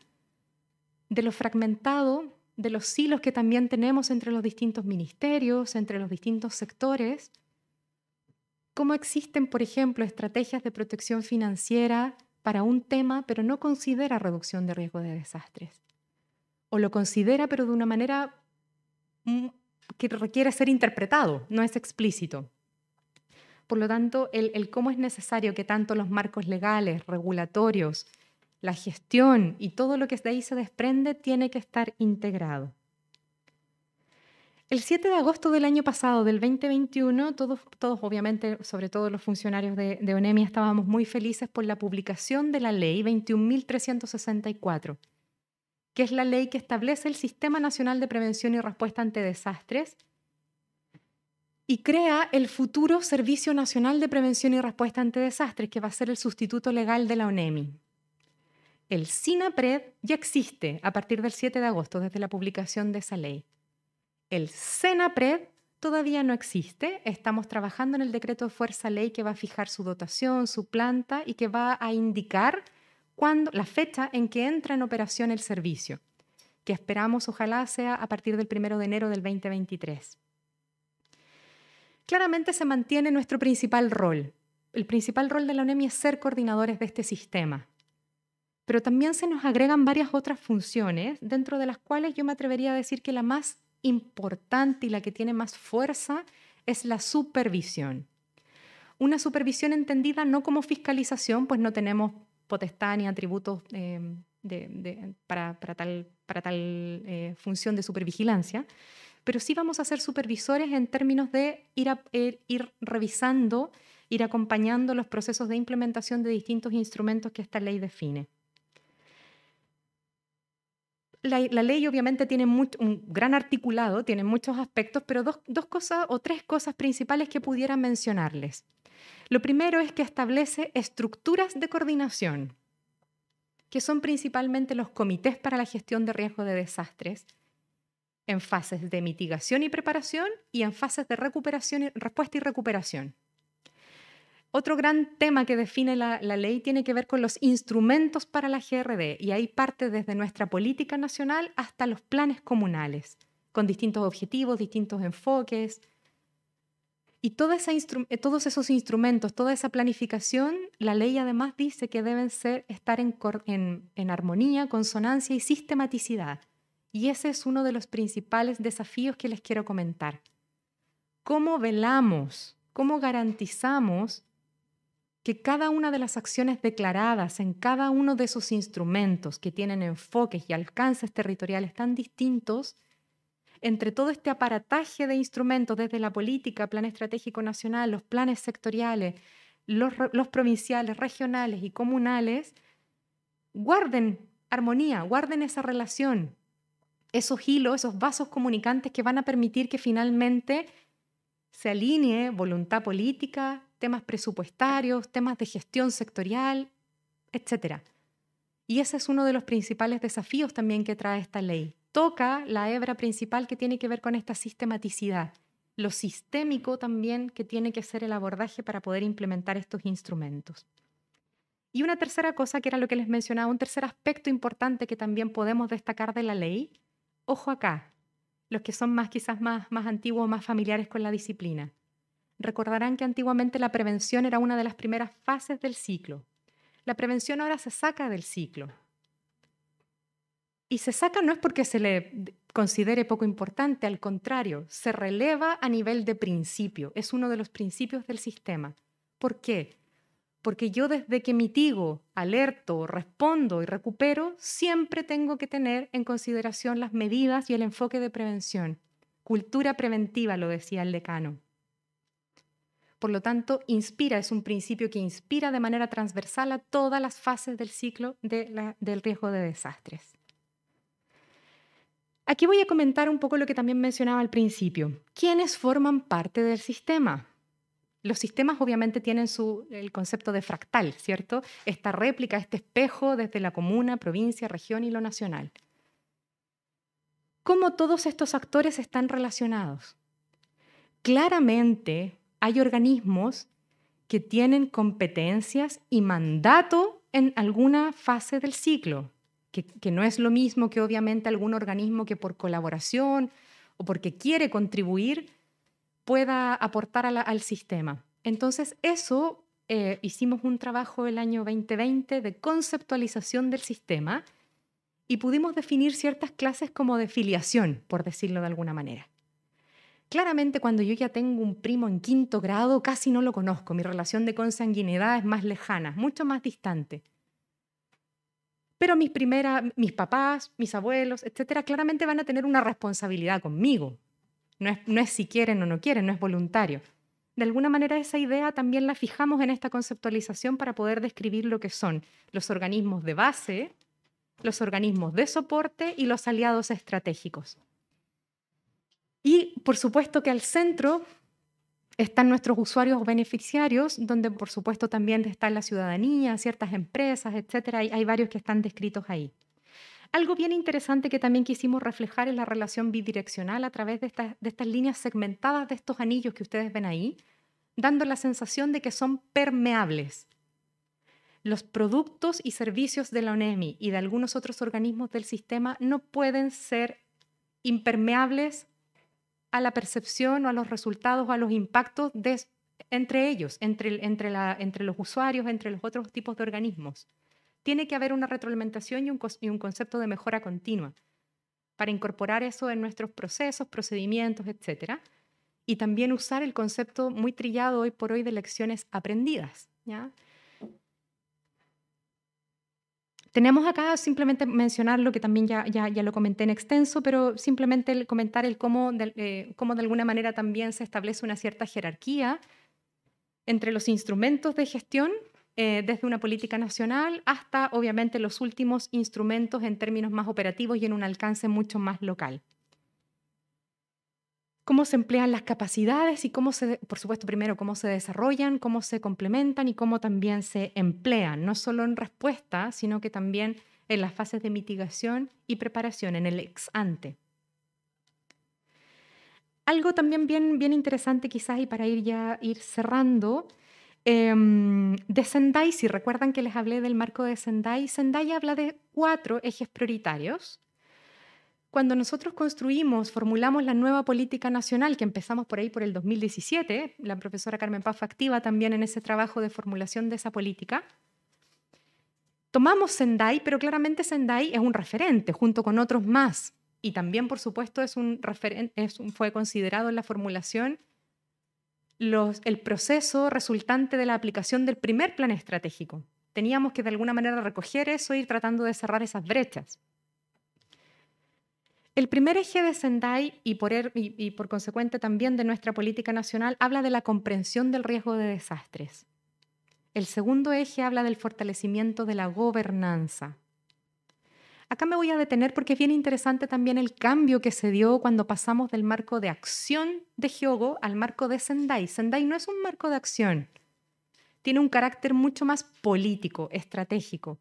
de lo fragmentado, de los silos que también tenemos entre los distintos ministerios, entre los distintos sectores, cómo existen, por ejemplo, estrategias de protección financiera para un tema, pero no considera reducción de riesgo de desastres. O lo considera, pero de una manera mm, que requiere ser interpretado, no es explícito. Por lo tanto, el, cómo es necesario que tanto los marcos legales, regulatorios, la gestión y todo lo que de ahí se desprende tiene que estar integrado. El 7 de agosto del año pasado, del 2021, todos, obviamente, sobre todo los funcionarios de, de ONEMI, estábamos muy felices por la publicación de la ley 21.364, que es la ley que establece el Sistema Nacional de Prevención y Respuesta ante Desastres y crea el futuro Servicio Nacional de Prevención y Respuesta ante Desastres, que va a ser el sustituto legal de la ONEMI. El SINAPRED ya existe a partir del 7 de agosto, desde la publicación de esa ley. El SENAPRED todavía no existe. Estamos trabajando en el decreto de fuerza ley que va a fijar su dotación, su planta y que va a indicar cuándo, la fecha en que entra en operación el servicio, que esperamos ojalá sea a partir del 1 de enero del 2023 claramente se mantiene nuestro principal rol. El principal rol de la UNEMI es ser coordinadores de este sistema. Pero también se nos agregan varias otras funciones, dentro de las cuales yo me atrevería a decir que la más importante y la que tiene más fuerza es la supervisión. Una supervisión entendida no como fiscalización, pues no tenemos potestad ni atributos eh, para, tal, eh, función de supervigilancia, pero sí vamos a ser supervisores en términos de eh, ir, revisando, ir acompañando los procesos de implementación de distintos instrumentos que esta ley define. La, ley obviamente tiene un gran articulado, tiene muchos aspectos, pero dos, dos, cosas o tres cosas principales que pudiera mencionarles. Lo primero es que establece estructuras de coordinación, que son principalmente los comités para la gestión de riesgo de desastres, en fases de mitigación y preparación y en fases de recuperación y, respuesta y recuperación. Otro gran tema que define la, ley tiene que ver con los instrumentos para la GRD y ahí parte desde nuestra política nacional hasta los planes comunales, con distintos objetivos, distintos enfoques. Y eh, todos esos instrumentos, toda esa planificación, la ley además dice que deben estar en armonía, consonancia y sistematicidad y ese es uno de los principales desafíos que les quiero comentar. ¿Cómo velamos, cómo garantizamos que cada una de las acciones declaradas en cada uno de esos instrumentos que tienen enfoques y alcances territoriales tan distintos, entre todo este aparataje de instrumentos, desde la política, plan estratégico nacional, los planes sectoriales, los, provinciales, regionales y comunales, guarden armonía, guarden esa relación, esos hilos, esos vasos comunicantes que van a permitir que finalmente se alinee voluntad política, temas presupuestarios, temas de gestión sectorial, etc. Y ese es uno de los principales desafíos también que trae esta ley. Toca la hebra principal que tiene que ver con esta sistematicidad, lo sistémico también que tiene que ser el abordaje para poder implementar estos instrumentos. Y una tercera cosa, que era lo que les mencionaba, un tercer aspecto importante que también podemos destacar de la ley, ojo acá, los que son más quizás más, antiguos o más familiares con la disciplina. Recordarán que antiguamente la prevención era una de las primeras fases del ciclo. La prevención ahora se saca del ciclo. Y se saca no es porque se le considere poco importante, al contrario, se releva a nivel de principio, es uno de los principios del sistema. ¿Por qué? porque yo desde que mitigo, alerto, respondo y recupero, siempre tengo que tener en consideración las medidas y el enfoque de prevención. Cultura preventiva, lo decía el decano. Por lo tanto, inspira es un principio que inspira de manera transversal a todas las fases del ciclo del riesgo de desastres. Aquí voy a comentar un poco lo que también mencionaba al principio. ¿Quiénes forman parte del sistema? Los sistemas obviamente tienen el concepto de fractal, ¿cierto? Esta réplica, este espejo desde la comuna, provincia, región y lo nacional. ¿Cómo todos estos actores están relacionados? Claramente hay organismos que tienen competencias y mandato en alguna fase del ciclo, que, que, no es lo mismo que obviamente algún organismo que por colaboración o porque quiere contribuir pueda aportar al sistema. Entonces, eso eh, hicimos un trabajo el año 2020 de conceptualización del sistema y pudimos definir ciertas clases como de filiación, por decirlo de alguna manera. Claramente cuando yo ya tengo un primo en quinto grado casi no lo conozco, mi relación de consanguinidad es más lejana, mucho más distante. Pero mis primeras, mis papás, mis abuelos, etcétera, claramente van a tener una responsabilidad conmigo. No es, si quieren o no quieren, no es voluntario. De alguna manera esa idea también la fijamos en esta conceptualización para poder describir lo que son los organismos de base, los organismos de soporte y los aliados estratégicos. Y por supuesto que al centro están nuestros usuarios beneficiarios, donde por supuesto también está la ciudadanía, ciertas empresas, etcétera. hay varios que están descritos ahí. Algo bien interesante que también quisimos reflejar es la relación bidireccional a través de estas, líneas segmentadas de estos anillos que ustedes ven ahí, dando la sensación de que son permeables. Los productos y servicios de la ONEMI y de algunos otros organismos del sistema no pueden ser impermeables a la percepción o a los resultados o a los impactos entre ellos, entre los usuarios, entre los otros tipos de organismos tiene que haber una retroalimentación y un, concepto de mejora continua para incorporar eso en nuestros procesos, procedimientos, etc. y también usar el concepto muy trillado hoy por hoy de lecciones aprendidas. Tenemos acá simplemente mencionar lo que también ya, ya, lo comenté en extenso, pero simplemente comentar el cómo eh, cómo de alguna manera también se establece una cierta jerarquía entre los instrumentos de gestión eh, desde una política nacional hasta, obviamente, los últimos instrumentos en términos más operativos y en un alcance mucho más local. Cómo se emplean las capacidades y cómo se, por supuesto, primero, cómo se desarrollan, cómo se complementan y cómo también se emplean, no solo en respuesta, sino que también en las fases de mitigación y preparación, en el ex ante. Algo también bien, bien interesante quizás y para ir ya ir cerrando Em, de Sendai, si recuerdan que les hablé del marco de Sendai, Sendai habla de cuatro ejes prioritarios. Cuando nosotros construimos, formulamos la nueva política nacional, que empezamos por ahí por el 2017, la profesora Carmen Paz fue activa también en ese trabajo de formulación de esa política, tomamos Sendai, pero claramente Sendai es un referente junto con otros más. Y también, por supuesto, es un, es fue considerado en la formulación el proceso resultante de la aplicación del primer plan estratégico. Teníamos que de alguna manera recoger eso e ir tratando de cerrar esas brechas. El primer eje de Sendai y por er, consecuente también de nuestra política nacional habla de la comprensión del riesgo de desastres. El segundo eje habla del fortalecimiento de la gobernanza. Acá me voy a detener porque es bien interesante también el cambio que se dio cuando pasamos del marco de acción de Hyogo al marco de Sendai. Sendai no es un marco de acción, tiene un carácter mucho más político, estratégico.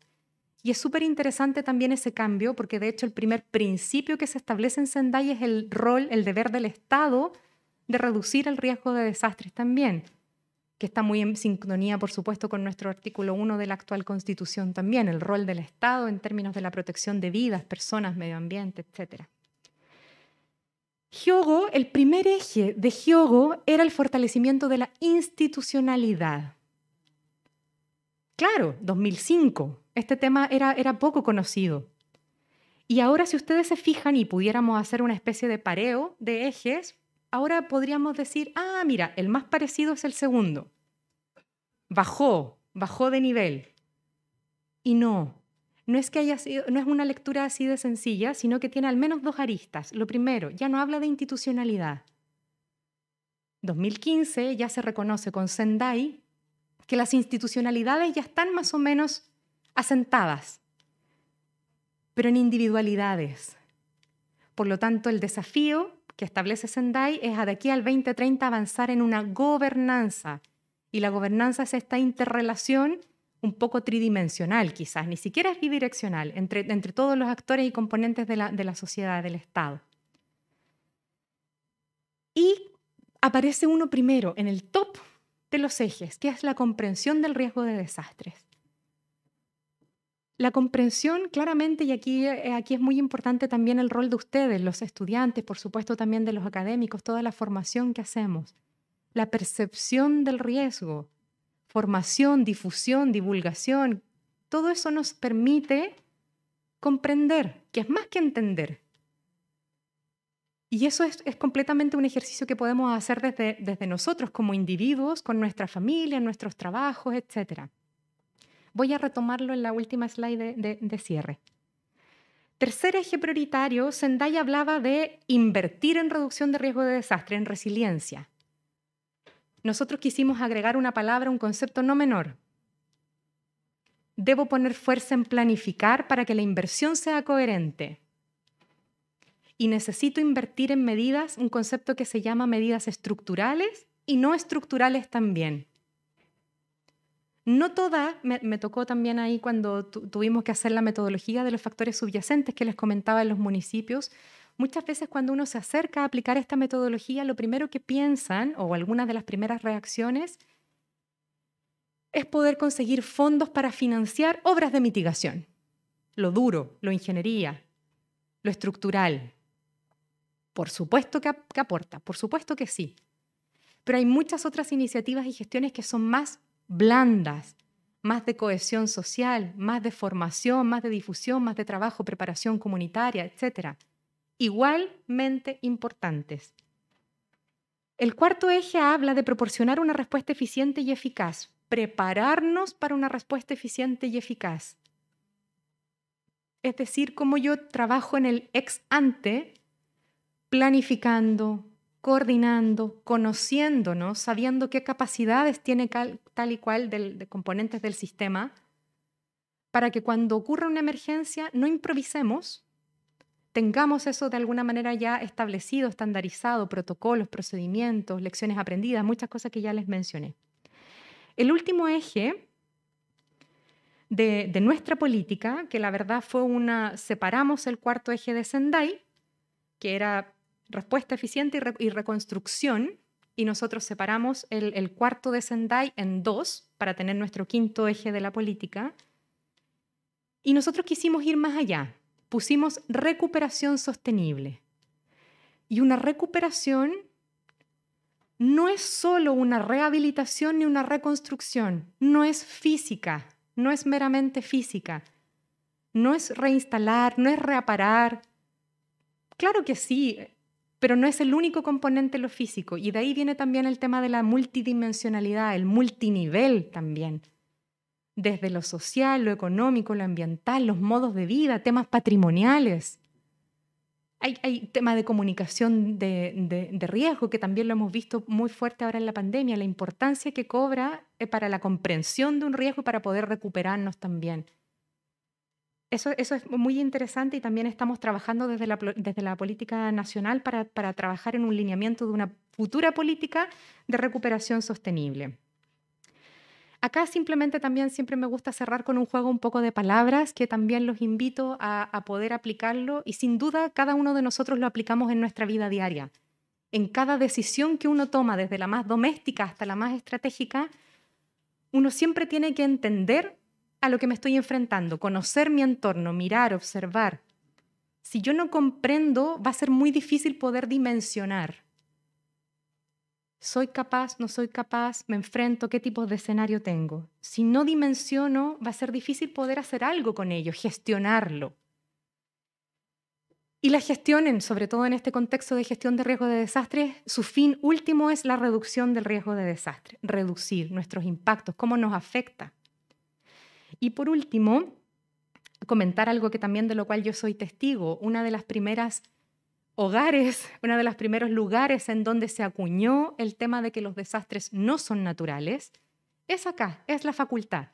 Y es súper interesante también ese cambio porque de hecho el primer principio que se establece en Sendai es el rol, el deber del Estado de reducir el riesgo de desastres también que está muy en sintonía, por supuesto, con nuestro artículo 1 de la actual Constitución también, el rol del Estado en términos de la protección de vidas, personas, medio ambiente, etc. Hyogo, el primer eje de Hyogo era el fortalecimiento de la institucionalidad. Claro, 2005, este tema era, era poco conocido. Y ahora si ustedes se fijan y pudiéramos hacer una especie de pareo de ejes, ahora podríamos decir, ah, mira, el más parecido es el segundo. Bajó, bajó de nivel. Y no, no es que haya sido, no es una lectura así de sencilla, sino que tiene al menos dos aristas. Lo primero, ya no habla de institucionalidad. 2015 ya se reconoce con Sendai que las institucionalidades ya están más o menos asentadas, pero en individualidades. Por lo tanto, el desafío que establece Sendai es de aquí al 2030 avanzar en una gobernanza. Y la gobernanza es esta interrelación un poco tridimensional quizás, ni siquiera es bidireccional, entre, entre todos los actores y componentes de la sociedad, del Estado. Y aparece uno primero en el top de los ejes, que es la comprensión del riesgo de desastres. La comprensión, claramente, y aquí, eh, aquí es muy importante también el rol de ustedes, los estudiantes, por supuesto también de los académicos, toda la formación que hacemos. La percepción del riesgo, formación, difusión, divulgación, todo eso nos permite comprender, que es más que entender. Y eso es, completamente un ejercicio que podemos hacer desde, desde nosotros como individuos, con nuestra familia, nuestros trabajos, etcétera. Voy a retomarlo en la última slide de, cierre. Tercer eje prioritario, Sendai hablaba de invertir en reducción de riesgo de desastre, en resiliencia. Nosotros quisimos agregar una palabra, un concepto no menor. Debo poner fuerza en planificar para que la inversión sea coherente. Y necesito invertir en medidas, un concepto que se llama medidas estructurales y no estructurales también. No toda, me, tocó también ahí cuando tuvimos que hacer la metodología de los factores subyacentes que les comentaba en los municipios. Muchas veces cuando uno se acerca a aplicar esta metodología, lo primero que piensan o algunas de las primeras reacciones es poder conseguir fondos para financiar obras de mitigación. Lo duro, lo ingeniería, lo estructural. Por supuesto que, que aporta, por supuesto que sí. Pero hay muchas otras iniciativas y gestiones que son más blandas, más de cohesión social, más de formación, más de difusión, más de trabajo, preparación comunitaria, etc. Igualmente importantes. El cuarto eje habla de proporcionar una respuesta eficiente y eficaz, prepararnos para una respuesta eficiente y eficaz. Es decir, como yo trabajo en el ex ante, planificando, coordinando, conociéndonos, sabiendo qué capacidades tiene tal y cual de componentes del sistema, para que cuando ocurra una emergencia no improvisemos, tengamos eso de alguna manera ya establecido, estandarizado, protocolos, procedimientos, lecciones aprendidas, muchas cosas que ya les mencioné. El último eje de, de nuestra política, que la verdad fue una, separamos el cuarto eje de Sendai, que era respuesta eficiente y, reconstrucción, y nosotros separamos el, el, cuarto de Sendai en dos para tener nuestro quinto eje de la política. Y nosotros quisimos ir más allá. Pusimos recuperación sostenible. Y una recuperación no es solo una rehabilitación ni una reconstrucción, no es física, no es meramente física, no es reinstalar, no es reaparar. Claro que sí, pero no es el único componente lo físico. Y de ahí viene también el tema de la multidimensionalidad, el multinivel también. Desde lo social, lo económico, lo ambiental, los modos de vida, temas patrimoniales. Hay, temas tema de comunicación de, de, riesgo que también lo hemos visto muy fuerte ahora en la pandemia, la importancia que cobra eh, para la comprensión de un riesgo y para poder recuperarnos también. Eso, es muy interesante y también estamos trabajando desde la, política nacional para, trabajar en un lineamiento de una futura política de recuperación sostenible. Acá simplemente también siempre me gusta cerrar con un juego un poco de palabras que también los invito a poder aplicarlo y sin duda cada uno de nosotros lo aplicamos en nuestra vida diaria. En cada decisión que uno toma, desde la más doméstica hasta la más estratégica, uno siempre tiene que entender a lo que me estoy enfrentando, conocer mi entorno, mirar, observar. Si yo no comprendo, va a ser muy difícil poder dimensionar. ¿Soy capaz? ¿No soy capaz? ¿Me enfrento? ¿Qué tipo de escenario tengo? Si no dimensiono, va a ser difícil poder hacer algo con ello, gestionarlo. Y la gestión, sobre todo en este contexto de gestión de riesgo de desastres, su fin último es la reducción del riesgo de desastre, reducir nuestros impactos, cómo nos afecta. Y por último, comentar algo que también de lo cual yo soy testigo, una de las primeras hogares, [laughs] uno de los primeros lugares en donde se acuñó el tema de que los desastres no son naturales, es acá, es la facultad,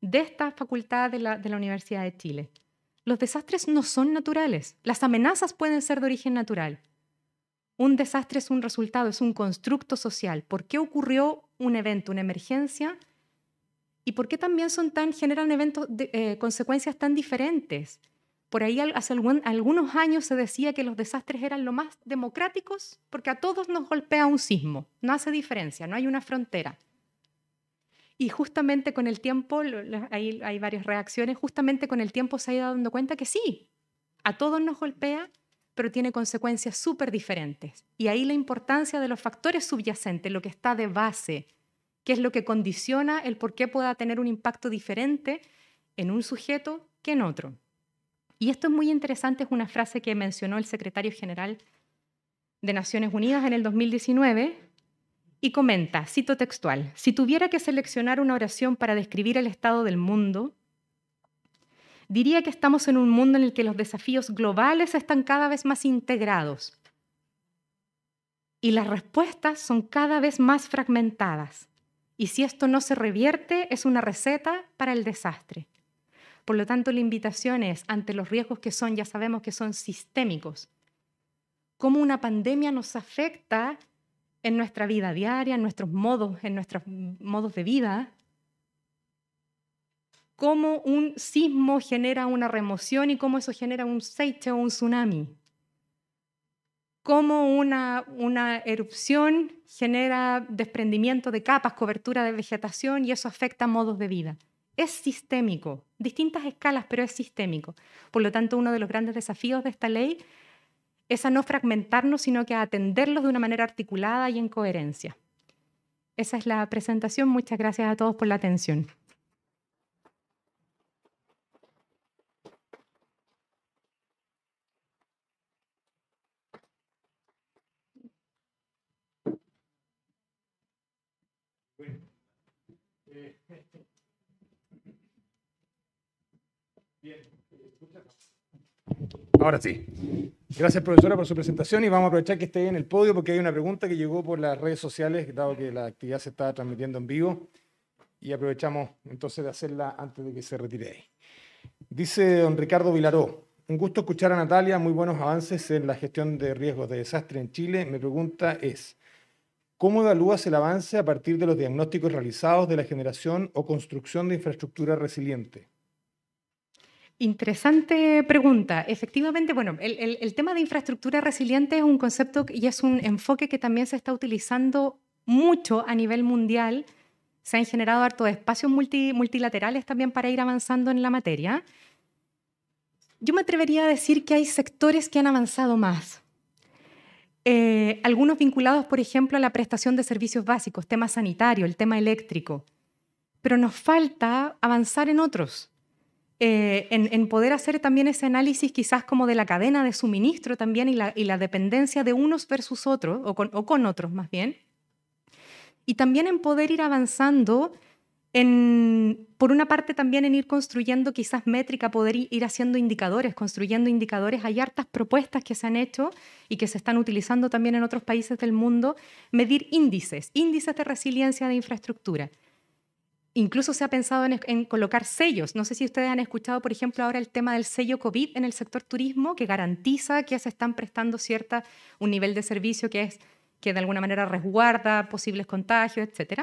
de esta facultad de la, de la Universidad de Chile. Los desastres no son naturales, las amenazas pueden ser de origen natural. Un desastre es un resultado, es un constructo social. ¿Por qué ocurrió un evento, una emergencia? ¿Y por qué también son tan, generan eventos eh, consecuencias tan diferentes? Por ahí hace algunos años se decía que los desastres eran lo más democráticos porque a todos nos golpea un sismo, no hace diferencia, no hay una frontera. Y justamente con el tiempo, hay, hay varias reacciones, justamente con el tiempo se ha ido dando cuenta que sí, a todos nos golpea, pero tiene consecuencias súper diferentes. Y ahí la importancia de los factores subyacentes, lo que está de base, qué es lo que condiciona el por qué pueda tener un impacto diferente en un sujeto que en otro. Y esto es muy interesante, es una frase que mencionó el secretario general de Naciones Unidas en el 2019 y comenta, cito textual, si tuviera que seleccionar una oración para describir el estado del mundo, diría que estamos en un mundo en el que los desafíos globales están cada vez más integrados y las respuestas son cada vez más fragmentadas. Y si esto no se revierte, es una receta para el desastre. Por lo tanto, la invitación es, ante los riesgos que son, ya sabemos que son sistémicos, cómo una pandemia nos afecta en nuestra vida diaria, en nuestros modos, en nuestros modos de vida, cómo un sismo genera una remoción y cómo eso genera un seiche o un tsunami cómo una, erupción genera desprendimiento de capas, cobertura de vegetación y eso afecta modos de vida. Es sistémico, distintas escalas, pero es sistémico. Por lo tanto, uno de los grandes desafíos de esta ley es a no fragmentarnos, sino que a atenderlos de una manera articulada y en coherencia. Esa es la presentación. Muchas gracias a todos por la atención.
Bien, Ahora sí. Gracias, profesora, por su presentación y vamos a aprovechar que esté en el podio porque hay una pregunta que llegó por las redes sociales, dado que la actividad se está transmitiendo en vivo y aprovechamos entonces de hacerla antes de que se retire Dice don Ricardo Vilaró, un gusto escuchar a Natalia, muy buenos avances en la gestión de riesgos de desastre en Chile. Mi pregunta es, ¿cómo evalúas el avance a partir de los diagnósticos realizados de la generación o construcción de infraestructura resiliente?
Interesante pregunta. Efectivamente, bueno, el, tema de infraestructura resiliente es un concepto y es un enfoque que también se está utilizando mucho a nivel mundial. Se han generado harto espacios multilaterales también para ir avanzando en la materia. Yo me atrevería a decir que hay sectores que han avanzado más. Eh, algunos vinculados, por ejemplo, a la prestación de servicios básicos, tema sanitario, el tema eléctrico. Pero nos falta avanzar en otros eh, en, poder hacer también ese análisis quizás como de la cadena de suministro también y la, dependencia de unos versus otros, o con, otros más bien. Y también en poder ir avanzando por una parte también en ir construyendo quizás métrica, poder ir haciendo indicadores, construyendo indicadores. Hay hartas propuestas que se han hecho y que se están utilizando también en otros países del mundo, medir índices, índices de resiliencia de infraestructura. Incluso se ha pensado en, colocar sellos. No sé si ustedes han escuchado, por ejemplo, ahora el tema del sello COVID en el sector turismo, que garantiza que se están prestando cierta, un nivel de servicio que, es, que de alguna manera resguarda posibles contagios, etc.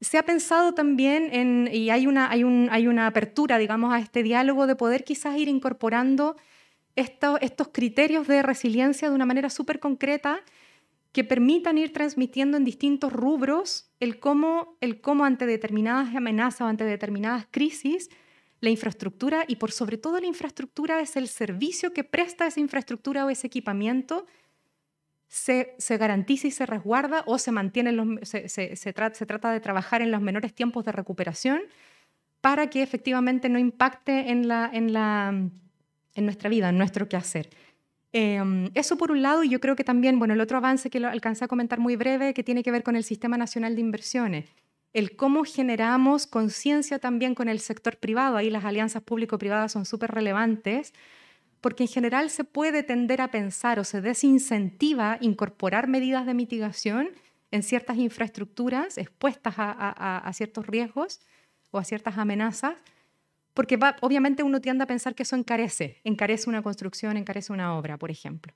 Se ha pensado también en, y hay una, hay, una apertura, digamos, a este diálogo de poder quizás ir incorporando estos criterios de resiliencia de una manera súper concreta que permitan ir transmitiendo en distintos rubros el cómo, el cómo ante determinadas amenazas o ante determinadas crisis, la infraestructura y por sobre todo la infraestructura es el servicio que presta esa infraestructura o ese equipamiento, se, se garantiza y se resguarda o se, mantiene se, trata de trabajar en los menores tiempos de recuperación para que efectivamente no impacte en, en nuestra vida, en nuestro quehacer. Em, eso por un lado, y yo creo que también, bueno, el otro avance que lo alcancé a comentar muy breve, que tiene que ver con el Sistema Nacional de Inversiones, el cómo generamos conciencia también con el sector privado, ahí las alianzas público-privadas son súper relevantes, porque en general se puede tender a pensar o se desincentiva incorporar medidas de mitigación en ciertas infraestructuras expuestas a ciertos riesgos o a ciertas amenazas, porque obviamente uno tiende a pensar que eso encarece, encarece una construcción, encarece una obra, por ejemplo.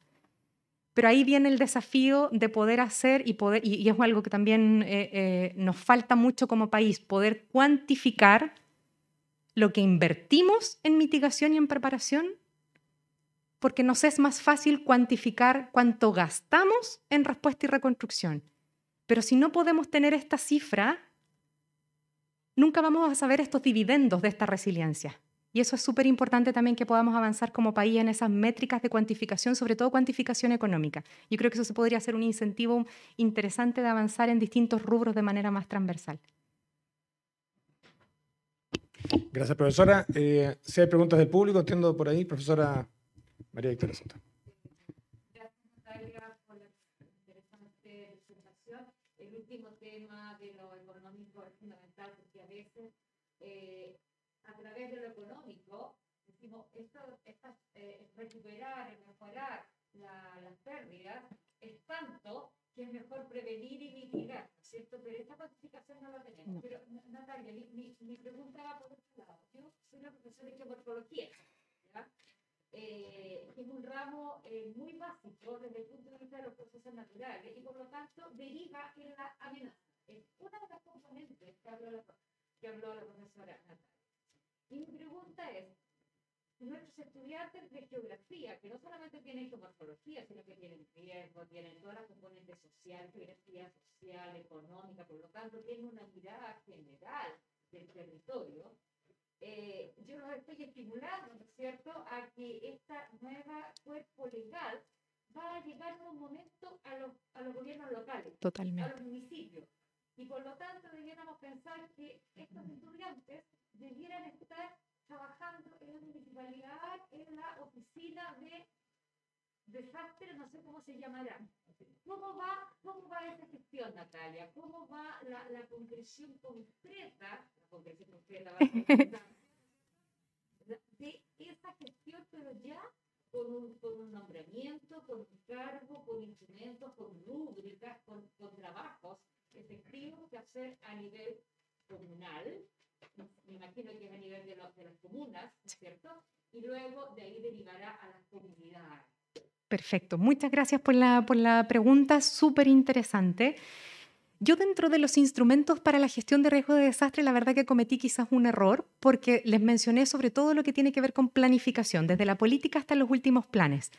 Pero ahí viene el desafío de poder hacer y poder, es algo que también eh, eh, nos falta mucho como país, poder cuantificar lo que invertimos en mitigación y en preparación, porque nos es más fácil cuantificar cuánto gastamos en respuesta y reconstrucción. Pero si no podemos tener esta cifra, nunca vamos a saber estos dividendos de esta resiliencia. Y eso es súper importante también que podamos avanzar como país en esas métricas de cuantificación, sobre todo cuantificación económica. Yo creo que eso se podría ser un incentivo interesante de avanzar en distintos rubros de manera más transversal.
Gracias, profesora. Eh, si hay preguntas del público, entiendo por ahí, profesora María Victoria Santa.
Eh, a través de lo económico decimos, esto, eh, recuperar, mejorar las pérdidas es tanto que es mejor prevenir y mitigar, ¿cierto? Pero esta cuantificación no la tenemos. Pero, Natalia, mi, pregunta va por otro lado. Yo soy una profesora de geomorfología, eh, es un ramo muy básico desde el punto de vista de los procesos naturales y por lo tanto deriva en la amenaza. Es una de las componentes que habla la la profesora Y mi pregunta es, nuestros estudiantes de geografía, que no solamente tienen geomorfología, sino que tienen riesgo, tienen todas las componentes social, geografía social, económica, por lo tanto, tienen una mirada general del territorio. Eh, yo estoy estimulando, ¿no es cierto?, a que esta nueva cuerpo legal va a llegar en un momento a los, a los gobiernos locales, Totalmente. a los municipios, y por lo tanto debiéramos pensar que estos estudiantes debieran estar trabajando en la municipalidad, en la oficina de desastre, no sé cómo se llamará. ¿Cómo va, cómo va esa gestión, Natalia? ¿Cómo va la, la concreción concreta, la concreción concreta de esa gestión, pero ya con un, con un, nombramiento, con un cargo, con instrumentos, con lúbricas, con, con trabajos que hacer a nivel comunal, me imagino que a nivel de, las comunas, ¿cierto? Y luego de ahí derivará a la comunidad
Perfecto, muchas gracias por la, por la pregunta, súper interesante. Yo dentro de los instrumentos para la gestión de riesgo de desastre, la verdad que cometí quizás un error porque les mencioné sobre todo lo que tiene que ver con planificación, desde la política hasta los últimos planes,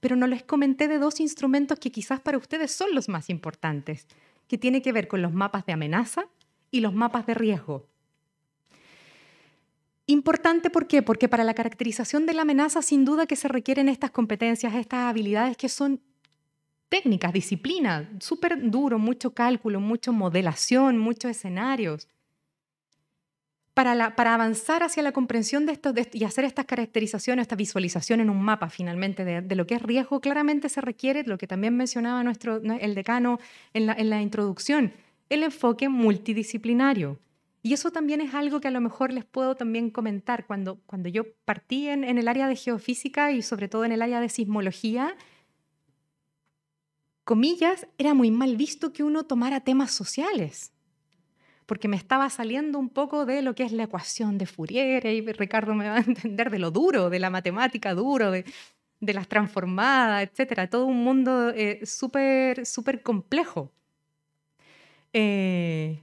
pero no les comenté de dos instrumentos que quizás para ustedes son los más importantes, que tiene que ver con los mapas de amenaza y los mapas de riesgo. Importante, ¿por qué? Porque para la caracterización de la amenaza sin duda que se requieren estas competencias, estas habilidades que son técnicas, disciplina, súper duro, mucho cálculo, mucho modelación, muchos escenarios para, avanzar hacia la comprensión de esto y hacer estas caracterizaciones, esta visualización en un mapa finalmente de, lo que es riesgo, claramente se requiere lo que también mencionaba nuestro, el decano en la, introducción, el enfoque multidisciplinario. Y eso también es algo que a lo mejor les puedo también comentar. Cuando, cuando yo partí en, el área de geofísica y sobre todo en el área de sismología, comillas, era muy mal visto que uno tomara temas sociales porque me estaba saliendo un poco de lo que es la ecuación de Fourier, y Ricardo me va a entender de lo duro, de la matemática duro, de, las transformadas, etcétera. Todo un mundo eh, súper, súper complejo. Eh,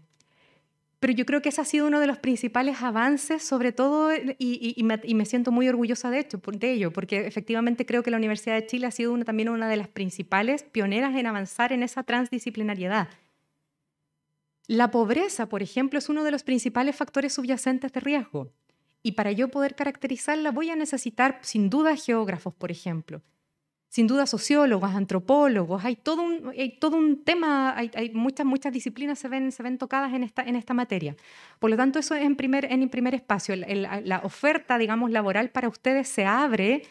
pero yo creo que ese ha sido uno de los principales avances, sobre todo, y, me, siento muy orgullosa de, ello, porque efectivamente creo que la Universidad de Chile ha sido también una de las principales pioneras en avanzar en esa transdisciplinariedad la pobreza, por ejemplo, es uno de los principales factores subyacentes de riesgo. Y para yo poder caracterizarla voy a necesitar, sin duda, geógrafos, por ejemplo. Sin duda, sociólogos, antropólogos. Hay todo un, tema, hay, muchas, muchas disciplinas se ven, se ven tocadas en esta, materia. Por lo tanto, eso es en primer, espacio. la oferta, digamos, laboral para ustedes se abre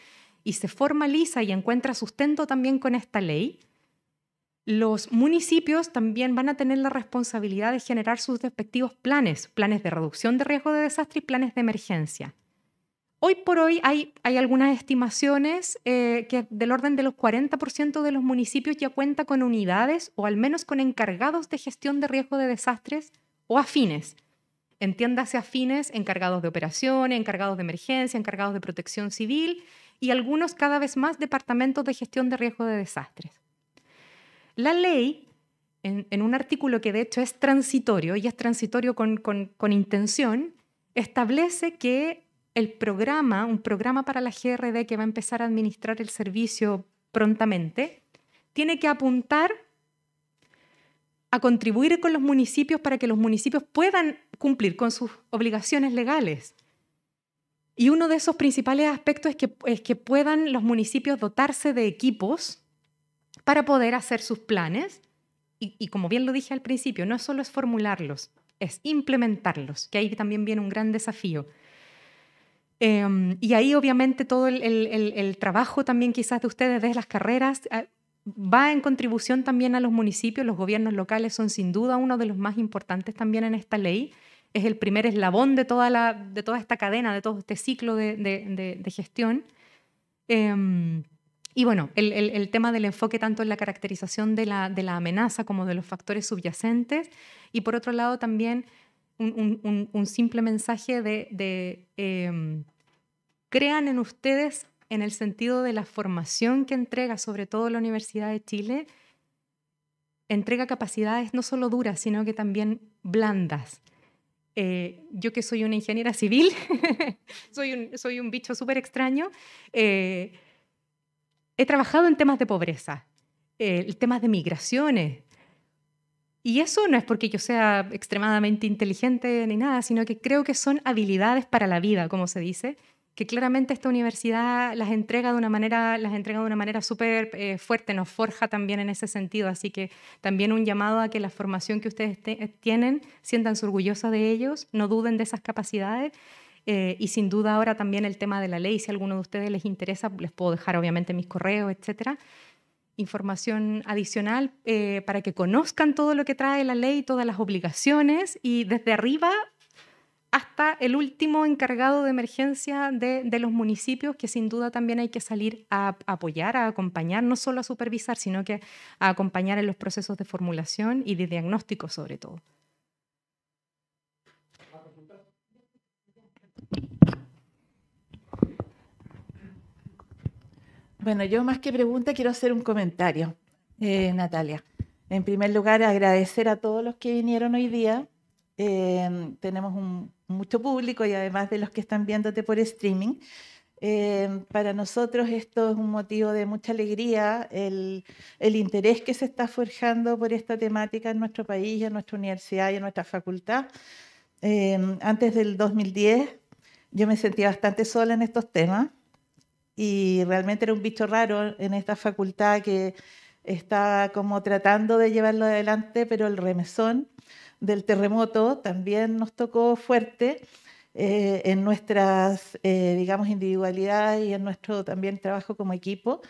y se formaliza y encuentra sustento también con esta ley los municipios también van a tener la responsabilidad de generar sus respectivos planes, planes de reducción de riesgo de desastre y planes de emergencia. Hoy por hoy hay, algunas estimaciones eh, que del orden de los 40% de los municipios ya cuenta con unidades o al menos con encargados de gestión de riesgo de desastres o afines. Entiéndase afines, encargados de operaciones, encargados de emergencia, encargados de protección civil y algunos cada vez más departamentos de gestión de riesgo de desastres. La ley, en, un artículo que de hecho es transitorio, y es transitorio con, intención, establece que el programa, un programa para la GRD que va a empezar a administrar el servicio prontamente, tiene que apuntar a contribuir con los municipios para que los municipios puedan cumplir con sus obligaciones legales. Y uno de esos principales aspectos que, es que puedan los municipios dotarse de equipos para poder hacer sus planes. Y, como bien lo dije al principio, no solo es formularlos, es implementarlos, que ahí también viene un gran desafío. Em, y ahí obviamente todo el, trabajo también quizás de ustedes de las carreras eh, va en contribución también a los municipios, los gobiernos locales son sin duda uno de los más importantes también en esta ley, es el primer eslabón de toda, esta cadena, de todo este ciclo de, gestión. Em, y bueno, el, tema del enfoque tanto en la caracterización de la, de la amenaza como de los factores subyacentes. Y por otro lado también un, simple mensaje de, em, crean en ustedes en el sentido de la formación que entrega sobre todo la Universidad de Chile, entrega capacidades no solo duras, sino que también blandas. Eh, yo que soy una ingeniera civil, [laughs] soy, un, soy un bicho súper extraño, eh, he trabajado en temas de pobreza, eh, temas de migraciones. Y eso no es porque yo sea extremadamente inteligente ni nada, sino que creo que son habilidades para la vida, como se dice, que claramente esta universidad las entrega de una manera, las entrega de una manera súper eh, fuerte, nos forja también en ese sentido. Así que también un llamado a que la formación que ustedes tienen, sientan orgullosos de ellos, no duden de esas capacidades eh, y sin duda ahora también el tema de la ley, si alguno de ustedes les interesa, les puedo dejar obviamente mis correos, etcétera. Información adicional eh, para que conozcan todo lo que trae la ley, todas las obligaciones y desde arriba hasta el último encargado de emergencia de, los municipios, que sin duda también hay que salir a apoyar, a acompañar, no solo a supervisar, sino que a acompañar en los procesos de formulación y de diagnóstico sobre todo.
Bueno, yo más que pregunta quiero hacer un comentario, eh, Natalia. En primer lugar, agradecer a todos los que vinieron hoy día. Eh, tenemos mucho público y además de los que están viéndote por streaming. Eh, para nosotros esto es un motivo de mucha alegría, el, interés que se está forjando por esta temática en nuestro país, en nuestra universidad y en nuestra facultad. antes del 2010 yo me sentía bastante sola en estos temas y realmente era un bicho raro en esta facultad que está como tratando de llevarlo adelante, pero el remesón del terremoto también nos tocó fuerte eh, en nuestras, eh, digamos, individualidades y en nuestro también trabajo como equipo.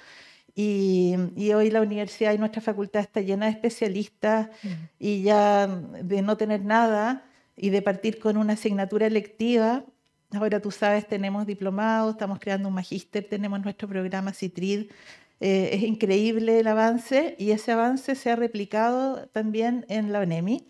Y, hoy la universidad y nuestra facultad está llena de especialistas mm. y ya de no tener nada y de partir con una asignatura electiva Ahora tú sabes, tenemos diplomados, estamos creando un magíster, tenemos nuestro programa CITRID. Eh, es increíble el avance y ese avance se ha replicado también en la ONEMI.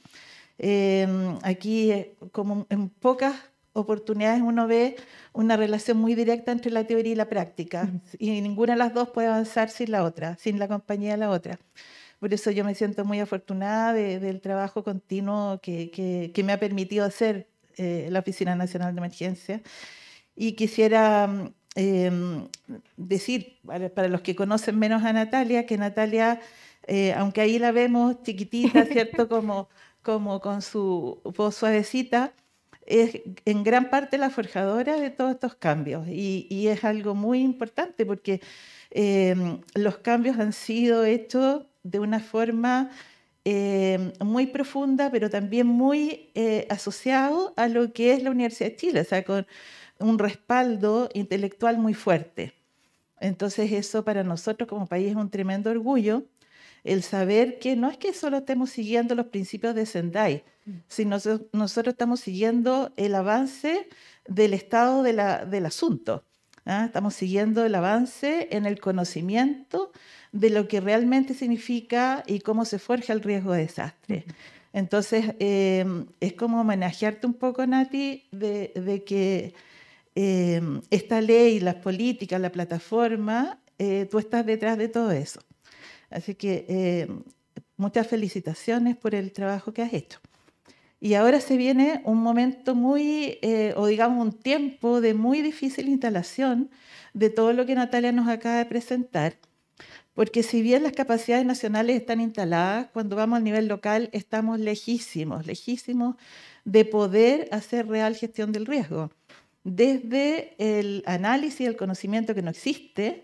E aquí, eh, como en pocas oportunidades, uno ve una relación muy directa entre la teoría y la práctica. Y ninguna de las dos puede avanzar sin la otra, sin la compañía de la otra. Por eso yo me siento muy afortunada del trabajo continuo que me ha permitido hacer eh, la Oficina Nacional de Emergencia. Y quisiera mm, em, decir, para, los que conocen menos a Natalia, que Natalia, eh, aunque ahí la vemos chiquitita, [laughs] ¿cierto? Como, como con su voz suavecita, es en gran parte la forjadora de todos estos cambios. Y, y es algo muy importante porque em, los cambios han sido hechos de una forma eh, muy profunda, pero también muy eh, asociado a lo que es la Universidad de Chile, o sea, con un respaldo intelectual muy fuerte. Entonces eso para nosotros como país es un tremendo orgullo, el saber que no es que solo estemos siguiendo los principios de Sendai, mm. sino nosotros estamos siguiendo el avance del estado del asunto. ¿ah? Estamos siguiendo el avance en el conocimiento de lo que realmente significa y cómo se forja el riesgo de desastre. Entonces, em, es como homenajearte un poco, Nati, de, que em, esta ley, las políticas, la plataforma, eh, tú estás detrás de todo eso. Así que em, muchas felicitaciones por el trabajo que has hecho. Y ahora se viene un momento muy, eh, o digamos un tiempo de muy difícil instalación de todo lo que Natalia nos acaba de presentar, porque si bien las capacidades nacionales están instaladas, cuando vamos al nivel local estamos lejísimos, lejísimos de poder hacer real gestión del riesgo. Desde el análisis, y el conocimiento que no existe,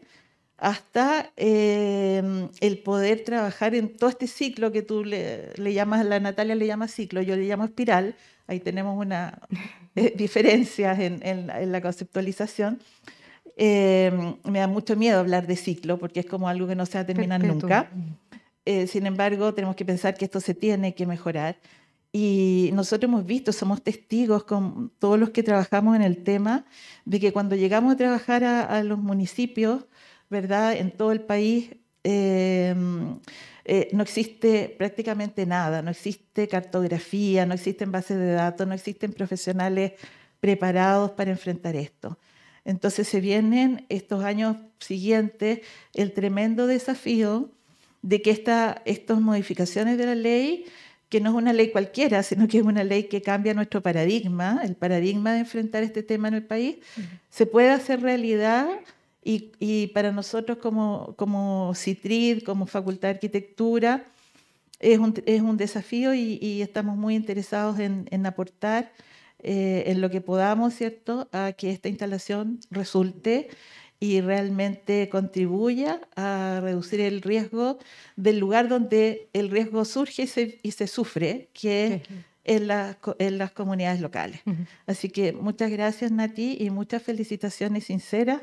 hasta em, el poder trabajar en todo este ciclo que tú le, llamas, la Natalia le llama ciclo, yo le llamo espiral, ahí tenemos una [laughs] eh, diferencia en, la conceptualización. Em, me da mucho miedo hablar de ciclo porque es como algo que no se va a terminar nunca. Eh, sin embargo, tenemos que pensar que esto se tiene que mejorar. Y nosotros hemos visto, somos testigos con todos los que trabajamos en el tema, de que cuando llegamos a trabajar a los municipios, ¿verdad? En todo el país eh, eh, no existe prácticamente nada, no existe cartografía, no existen bases de datos, no existen profesionales preparados para enfrentar esto. Entonces se vienen estos años siguientes el tremendo desafío de que estas modificaciones de la ley, que no es una ley cualquiera, sino que es una ley que cambia nuestro paradigma, el paradigma de enfrentar este tema en el país, se pueda hacer realidad y, para nosotros como, como CITRID, como Facultad de Arquitectura, es un, desafío y, estamos muy interesados en, aportar eh, en lo que podamos, ¿cierto?, a que esta instalación resulte y realmente contribuya a reducir el riesgo del lugar donde el riesgo surge y se, sufre, que es en, en, las comunidades locales. Así que muchas gracias, Nati, y muchas felicitaciones sinceras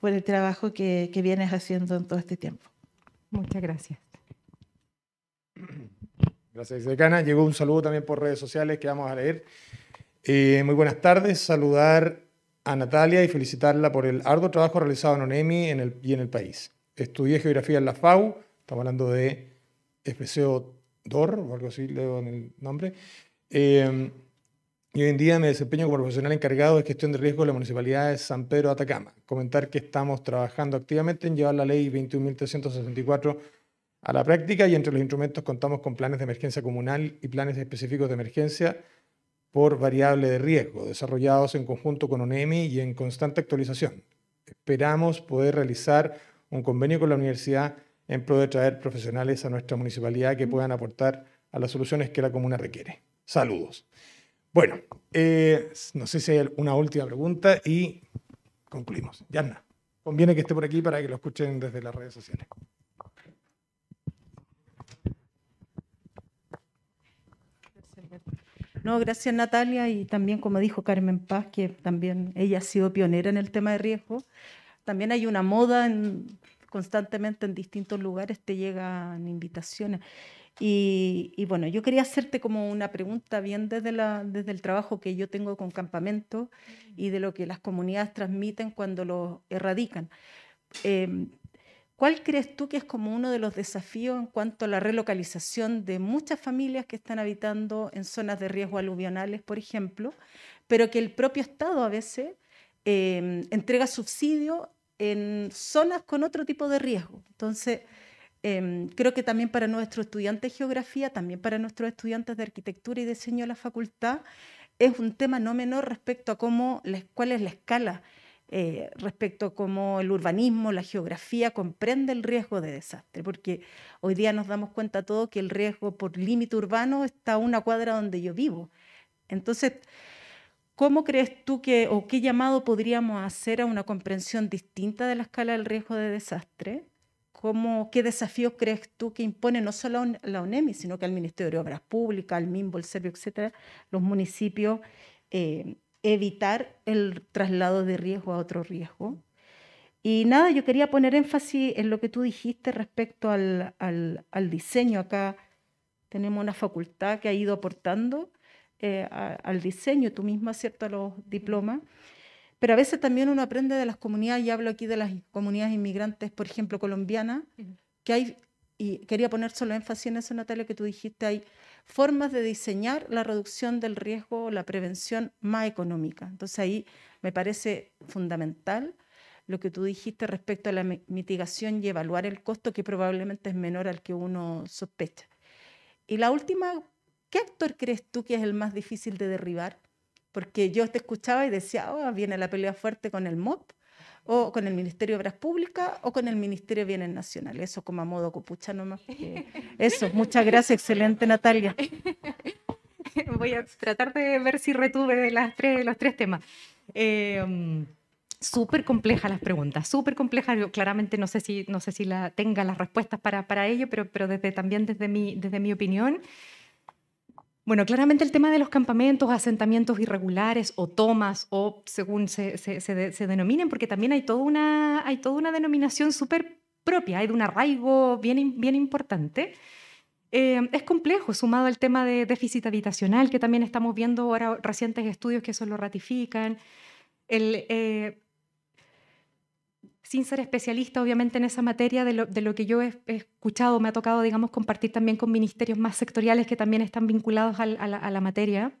por el trabajo que, que vienes haciendo en todo este tiempo. Muchas gracias.
Gracias, decana. Llegó un saludo también por redes sociales que vamos a leer. Eh, muy buenas tardes. Saludar a Natalia y felicitarla por el arduo trabajo realizado en ONEMI en el, y en el país. Estudié geografía en la FAU, estamos hablando de FCO DOR, o algo así leo en el nombre. Eh, hoy en día me desempeño como profesional encargado de gestión de riesgo de la Municipalidad de San Pedro Atacama. Comentar que estamos trabajando activamente en llevar la ley 21.364 a la práctica y entre los instrumentos contamos con planes de emergencia comunal y planes específicos de emergencia por variable de riesgo, desarrollados en conjunto con ONEMI y en constante actualización. Esperamos poder realizar un convenio con la universidad en pro de traer profesionales a nuestra municipalidad que puedan aportar a las soluciones que la comuna requiere. Saludos. Bueno, eh, no sé si hay una última pregunta y concluimos. Yanna, conviene que esté por aquí para que lo escuchen desde las redes sociales.
No, gracias Natalia y también como dijo Carmen Paz, que también ella ha sido pionera en el tema de riesgo. También hay una moda constantemente en distintos lugares, te llegan invitaciones. Y, bueno, yo quería hacerte como una pregunta bien desde, el trabajo que yo tengo con campamento mm. y de lo que las comunidades transmiten cuando lo erradican. Em, ¿Cuál crees tú que es como uno de los desafíos en cuanto a la relocalización de muchas familias que están habitando en zonas de riesgo aluvionales, por ejemplo, pero que el propio Estado a veces em, entrega subsidio en zonas con otro tipo de riesgo? Entonces, Em, creo que también para nuestros estudiantes de geografía, también para nuestros estudiantes de arquitectura y diseño de la facultad, es un tema no menor respecto a cómo, cuál es la escala, eh, respecto a cómo el urbanismo, la geografía comprende el riesgo de desastre, porque hoy día nos damos cuenta todo que el riesgo por límite urbano está a una cuadra donde yo vivo. Entonces, ¿Cómo crees tú que o qué llamado podríamos hacer a una comprensión distinta de la escala del riesgo de desastre? ¿Cómo, ¿Qué desafío crees tú que impone no solo a la UNEMI, sino que al Ministerio de Obras Públicas, al MIMBO, el Servio, etcétera, los municipios, eh, evitar el traslado de riesgo a otro riesgo? Y nada, yo quería poner énfasis en lo que tú dijiste respecto al, al, diseño. Acá tenemos una facultad que ha ido aportando eh, al diseño, tú misma, ¿cierto?, a los diplomas pero a veces también uno aprende de las comunidades, y hablo aquí de las comunidades inmigrantes, por ejemplo, colombianas, que hay, y quería poner solo énfasis en eso, Natalia, que tú dijiste, hay formas de diseñar la reducción del riesgo o la prevención más económica. Entonces ahí me parece fundamental lo que tú dijiste respecto a la mitigación y evaluar el costo que probablemente es menor al que uno sospecha. Y la última, ¿qué actor crees tú que es el más difícil de derribar? porque yo te escuchaba y decía, oh, viene la pelea fuerte con el MOP, o con el Ministerio de Obras Públicas, o con el Ministerio de Bienes Nacionales. Eso como a modo copucha nomás. [laughs] Eso, muchas gracias, excelente Natalia.
[laughs]
Voy a tratar de ver si retuve las tres, los tres temas. Em, súper complejas las preguntas, súper complejas. Yo claramente no sé si, no sé si la, tenga las respuestas para, para ello, pero, pero desde, también desde mi, desde mi opinión. Bueno, claramente el tema de los campamentos, asentamientos irregulares o tomas o según se, se, se, se denominen, porque también hay toda una, hay toda una denominación súper propia, hay de un arraigo bien, bien importante. Eh, es complejo, sumado al tema de déficit habitacional, que también estamos viendo ahora recientes estudios que eso lo ratifican. El, eh, sin ser especialista obviamente en esa materia, de lo, que yo he, escuchado, me ha tocado, digamos, compartir también con ministerios más sectoriales que también están vinculados a, la, materia.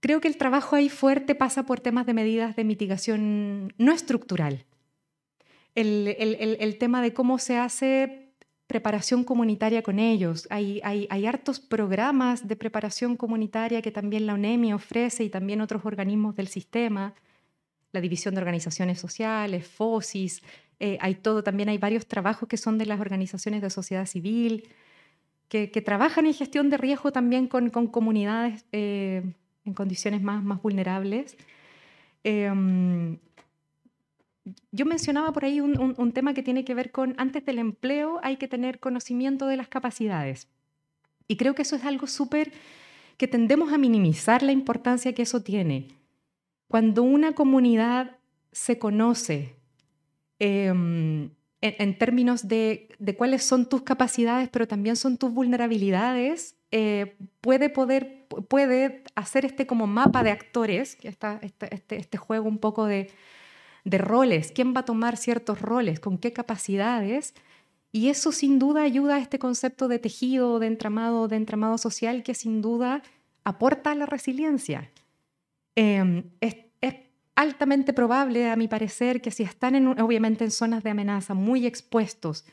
Creo que el trabajo ahí fuerte pasa por temas de medidas de mitigación no estructural. El, tema de cómo se hace preparación comunitaria con ellos. Hay, hay hartos programas de preparación comunitaria que también la UNEMI ofrece y también otros organismos del sistema la División de Organizaciones Sociales, FOSIS, eh, hay todo, también hay varios trabajos que son de las organizaciones de sociedad civil, que, trabajan en gestión de riesgo también con, comunidades eh, en condiciones más, vulnerables. Em, yo mencionaba por ahí un, un, tema que tiene que ver con, antes del empleo hay que tener conocimiento de las capacidades. Y creo que eso es algo súper que tendemos a minimizar la importancia que eso tiene. Cuando una comunidad se conoce em, en, términos de, cuáles son tus capacidades, pero también son tus vulnerabilidades, eh, puede, poder, puede hacer este como mapa de actores, este, este, este, juego un poco de, roles, quién va a tomar ciertos roles, con qué capacidades, y eso sin duda ayuda a este concepto de tejido, de entramado, de entramado social que sin duda aporta a la resiliencia. Em, es, altamente probable, a mi parecer, que si están en, obviamente en zonas de amenaza muy expuestos,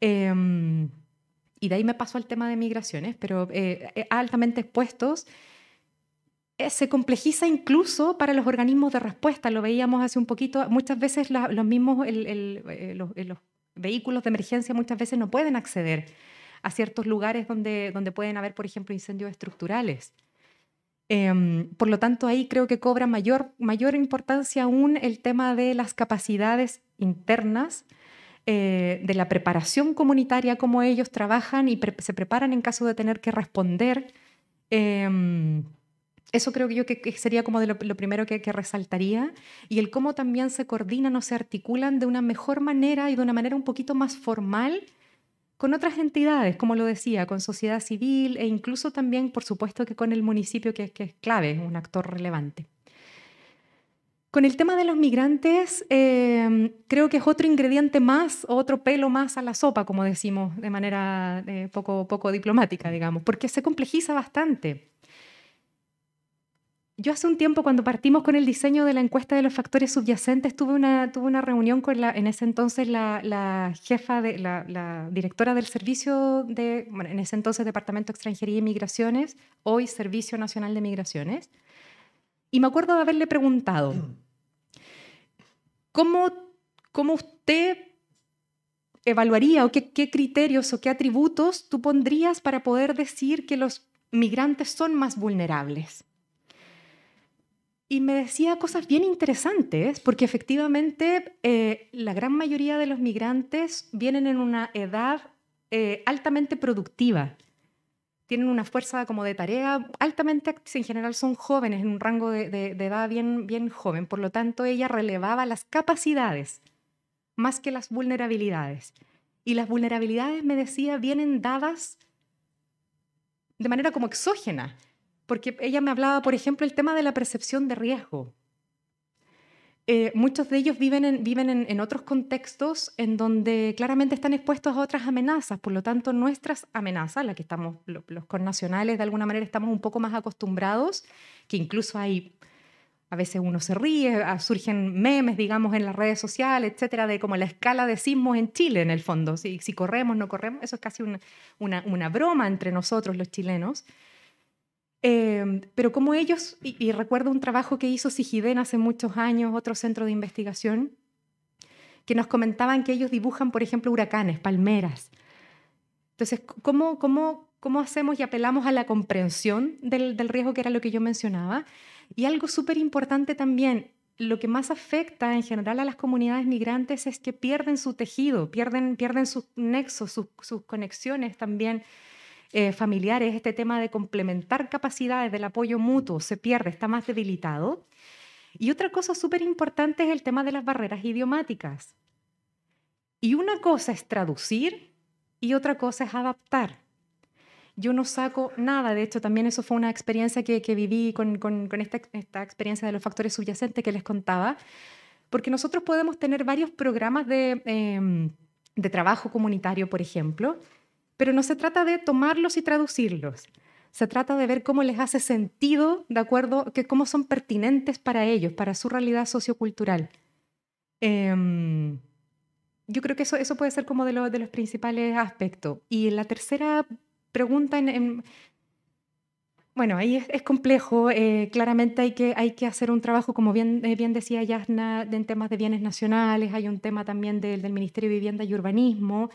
em, y de ahí me paso al tema de migraciones, pero eh, eh, altamente expuestos, eh, se complejiza incluso para los organismos de respuesta, lo veíamos hace un poquito, muchas veces los mismos, los vehículos de emergencia muchas veces no pueden acceder a ciertos lugares donde, donde pueden haber, por ejemplo, incendios estructurales. Em, por lo tanto, ahí creo que cobra mayor, mayor importancia aún el tema de las capacidades internas, eh, de la preparación comunitaria, cómo ellos trabajan y se preparan en caso de tener que responder. Em, eso creo que yo que sería como lo, primero que, que, resaltaría y el cómo también se coordinan o se articulan de una mejor manera y de una manera un poquito más formal con otras entidades, como lo decía, con sociedad civil e incluso también, por supuesto, que con el municipio, que, es clave, un actor relevante. Con el tema de los migrantes, em, creo que es otro ingrediente más, otro pelo más a la sopa, como decimos de manera eh, poco, poco diplomática, digamos, porque se complejiza bastante. Yo hace un tiempo, cuando partimos con el diseño de la encuesta de los factores subyacentes, tuve una, tuve una reunión con la, en ese entonces la, jefa, de, la, directora del servicio de, en ese entonces Departamento de Extranjería y Migraciones, hoy Servicio Nacional de Migraciones, y me acuerdo de haberle preguntado, ¿cómo, usted evaluaría o qué criterios o qué atributos tú pondrías para poder decir que los migrantes son más vulnerables? Y me decía cosas bien interesantes, porque efectivamente eh, la gran mayoría de los migrantes vienen en una edad eh, altamente productiva. Tienen una fuerza como de tarea altamente en general son jóvenes, en un rango de, edad bien, bien joven. Por lo tanto, ella relevaba las capacidades más que las vulnerabilidades. Y las vulnerabilidades, me decía, vienen dadas de manera como exógena porque ella me hablaba, por ejemplo, el tema de la percepción de riesgo. Eh, muchos de ellos viven, en, viven en, otros contextos en donde claramente están expuestos a otras amenazas, por lo tanto nuestras amenazas, las que estamos los, connacionales de alguna manera estamos un poco más acostumbrados, que incluso hay a veces uno se ríe, ah, surgen memes, digamos, en las redes sociales, etcétera, de como la escala de sismos en Chile, en el fondo. Si, si corremos, no corremos, eso es casi una, una broma entre nosotros, los chilenos. Em, pero como ellos, y, recuerdo un trabajo que hizo Sigiden hace muchos años, otro centro de investigación, que nos comentaban que ellos dibujan, por ejemplo, huracanes, palmeras. Entonces, ¿cómo, hacemos y apelamos a la comprensión del, riesgo, que era lo que yo mencionaba? Y algo súper importante también, lo que más afecta en general a las comunidades migrantes es que pierden su tejido, pierden, pierden sus nexos, sus, sus conexiones también eh, familiares, este tema de complementar capacidades del apoyo mutuo se pierde, está más debilitado. Y otra cosa súper importante es el tema de las barreras idiomáticas. Y una cosa es traducir y otra cosa es adaptar. Yo no saco nada, de hecho también eso fue una experiencia que, viví con, esta, experiencia de los factores subyacentes que les contaba, porque nosotros podemos tener varios programas de em, trabajo comunitario, por ejemplo, pero no se trata de tomarlos y traducirlos. Se trata de ver cómo les hace sentido, de acuerdo, que cómo son pertinentes para ellos, para su realidad sociocultural. Em, yo creo que eso, eso puede ser como de, de los principales aspectos. Y la tercera pregunta, bueno, ahí es, complejo. Eh, claramente hay que, hay que hacer un trabajo, como bien, eh, bien decía Yasna, en temas de bienes nacionales. Hay un tema también del Ministerio de Vivienda y Urbanismo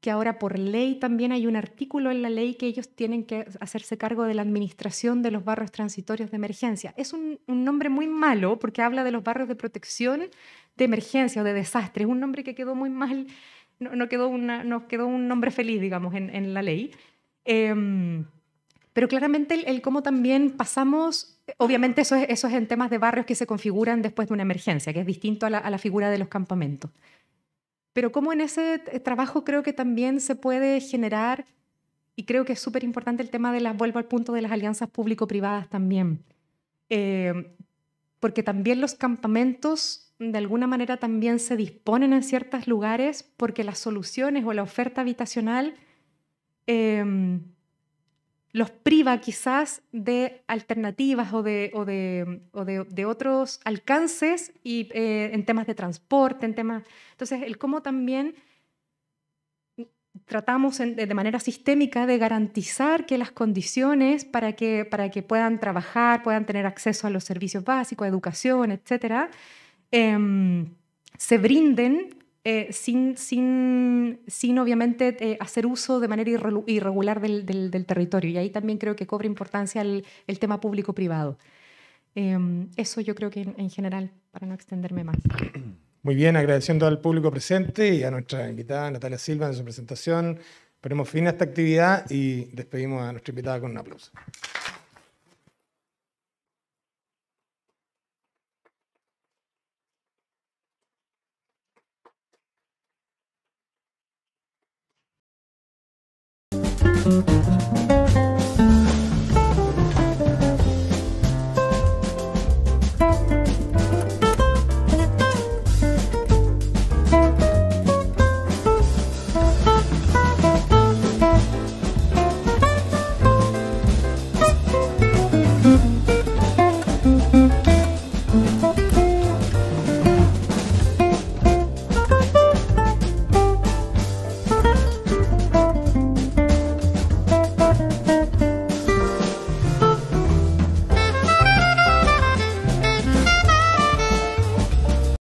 que ahora por ley también hay un artículo en la ley que ellos tienen que hacerse cargo de la administración de los barrios transitorios de emergencia. Es un, nombre muy malo porque habla de los barrios de protección de emergencia o de desastre. Es un nombre que quedó muy mal, no, quedó, una, quedó un nombre feliz, digamos, en, la ley. Em, pero claramente el, cómo también pasamos, obviamente eso es, en temas de barrios que se configuran después de una emergencia, que es distinto a la figura de los campamentos. Pero cómo en ese eh, trabajo creo que también se puede generar, y creo que es súper importante el tema de las, vuelvo al punto de las alianzas público-privadas también, eh, porque también los campamentos de alguna manera también se disponen en ciertos lugares porque las soluciones o la oferta habitacional... Em, los priva quizás de alternativas o de, otros alcances y, eh, en temas de transporte, en temas... Entonces, el cómo también tratamos de manera sistémica de garantizar que las condiciones para que, para que puedan trabajar, puedan tener acceso a los servicios básicos, educación, etcétera, em, se brinden eh, sin, sin, obviamente eh, hacer uso de manera irregular del, territorio. Y ahí también creo que cobra importancia el, el tema público-privado. Em, eso yo creo que en, en, general, para no extenderme más.
Muy bien, agradeciendo al público presente y a nuestra invitada Natalia Silva en su presentación. Ponemos fin a esta actividad y despedimos a nuestra invitada con un aplauso.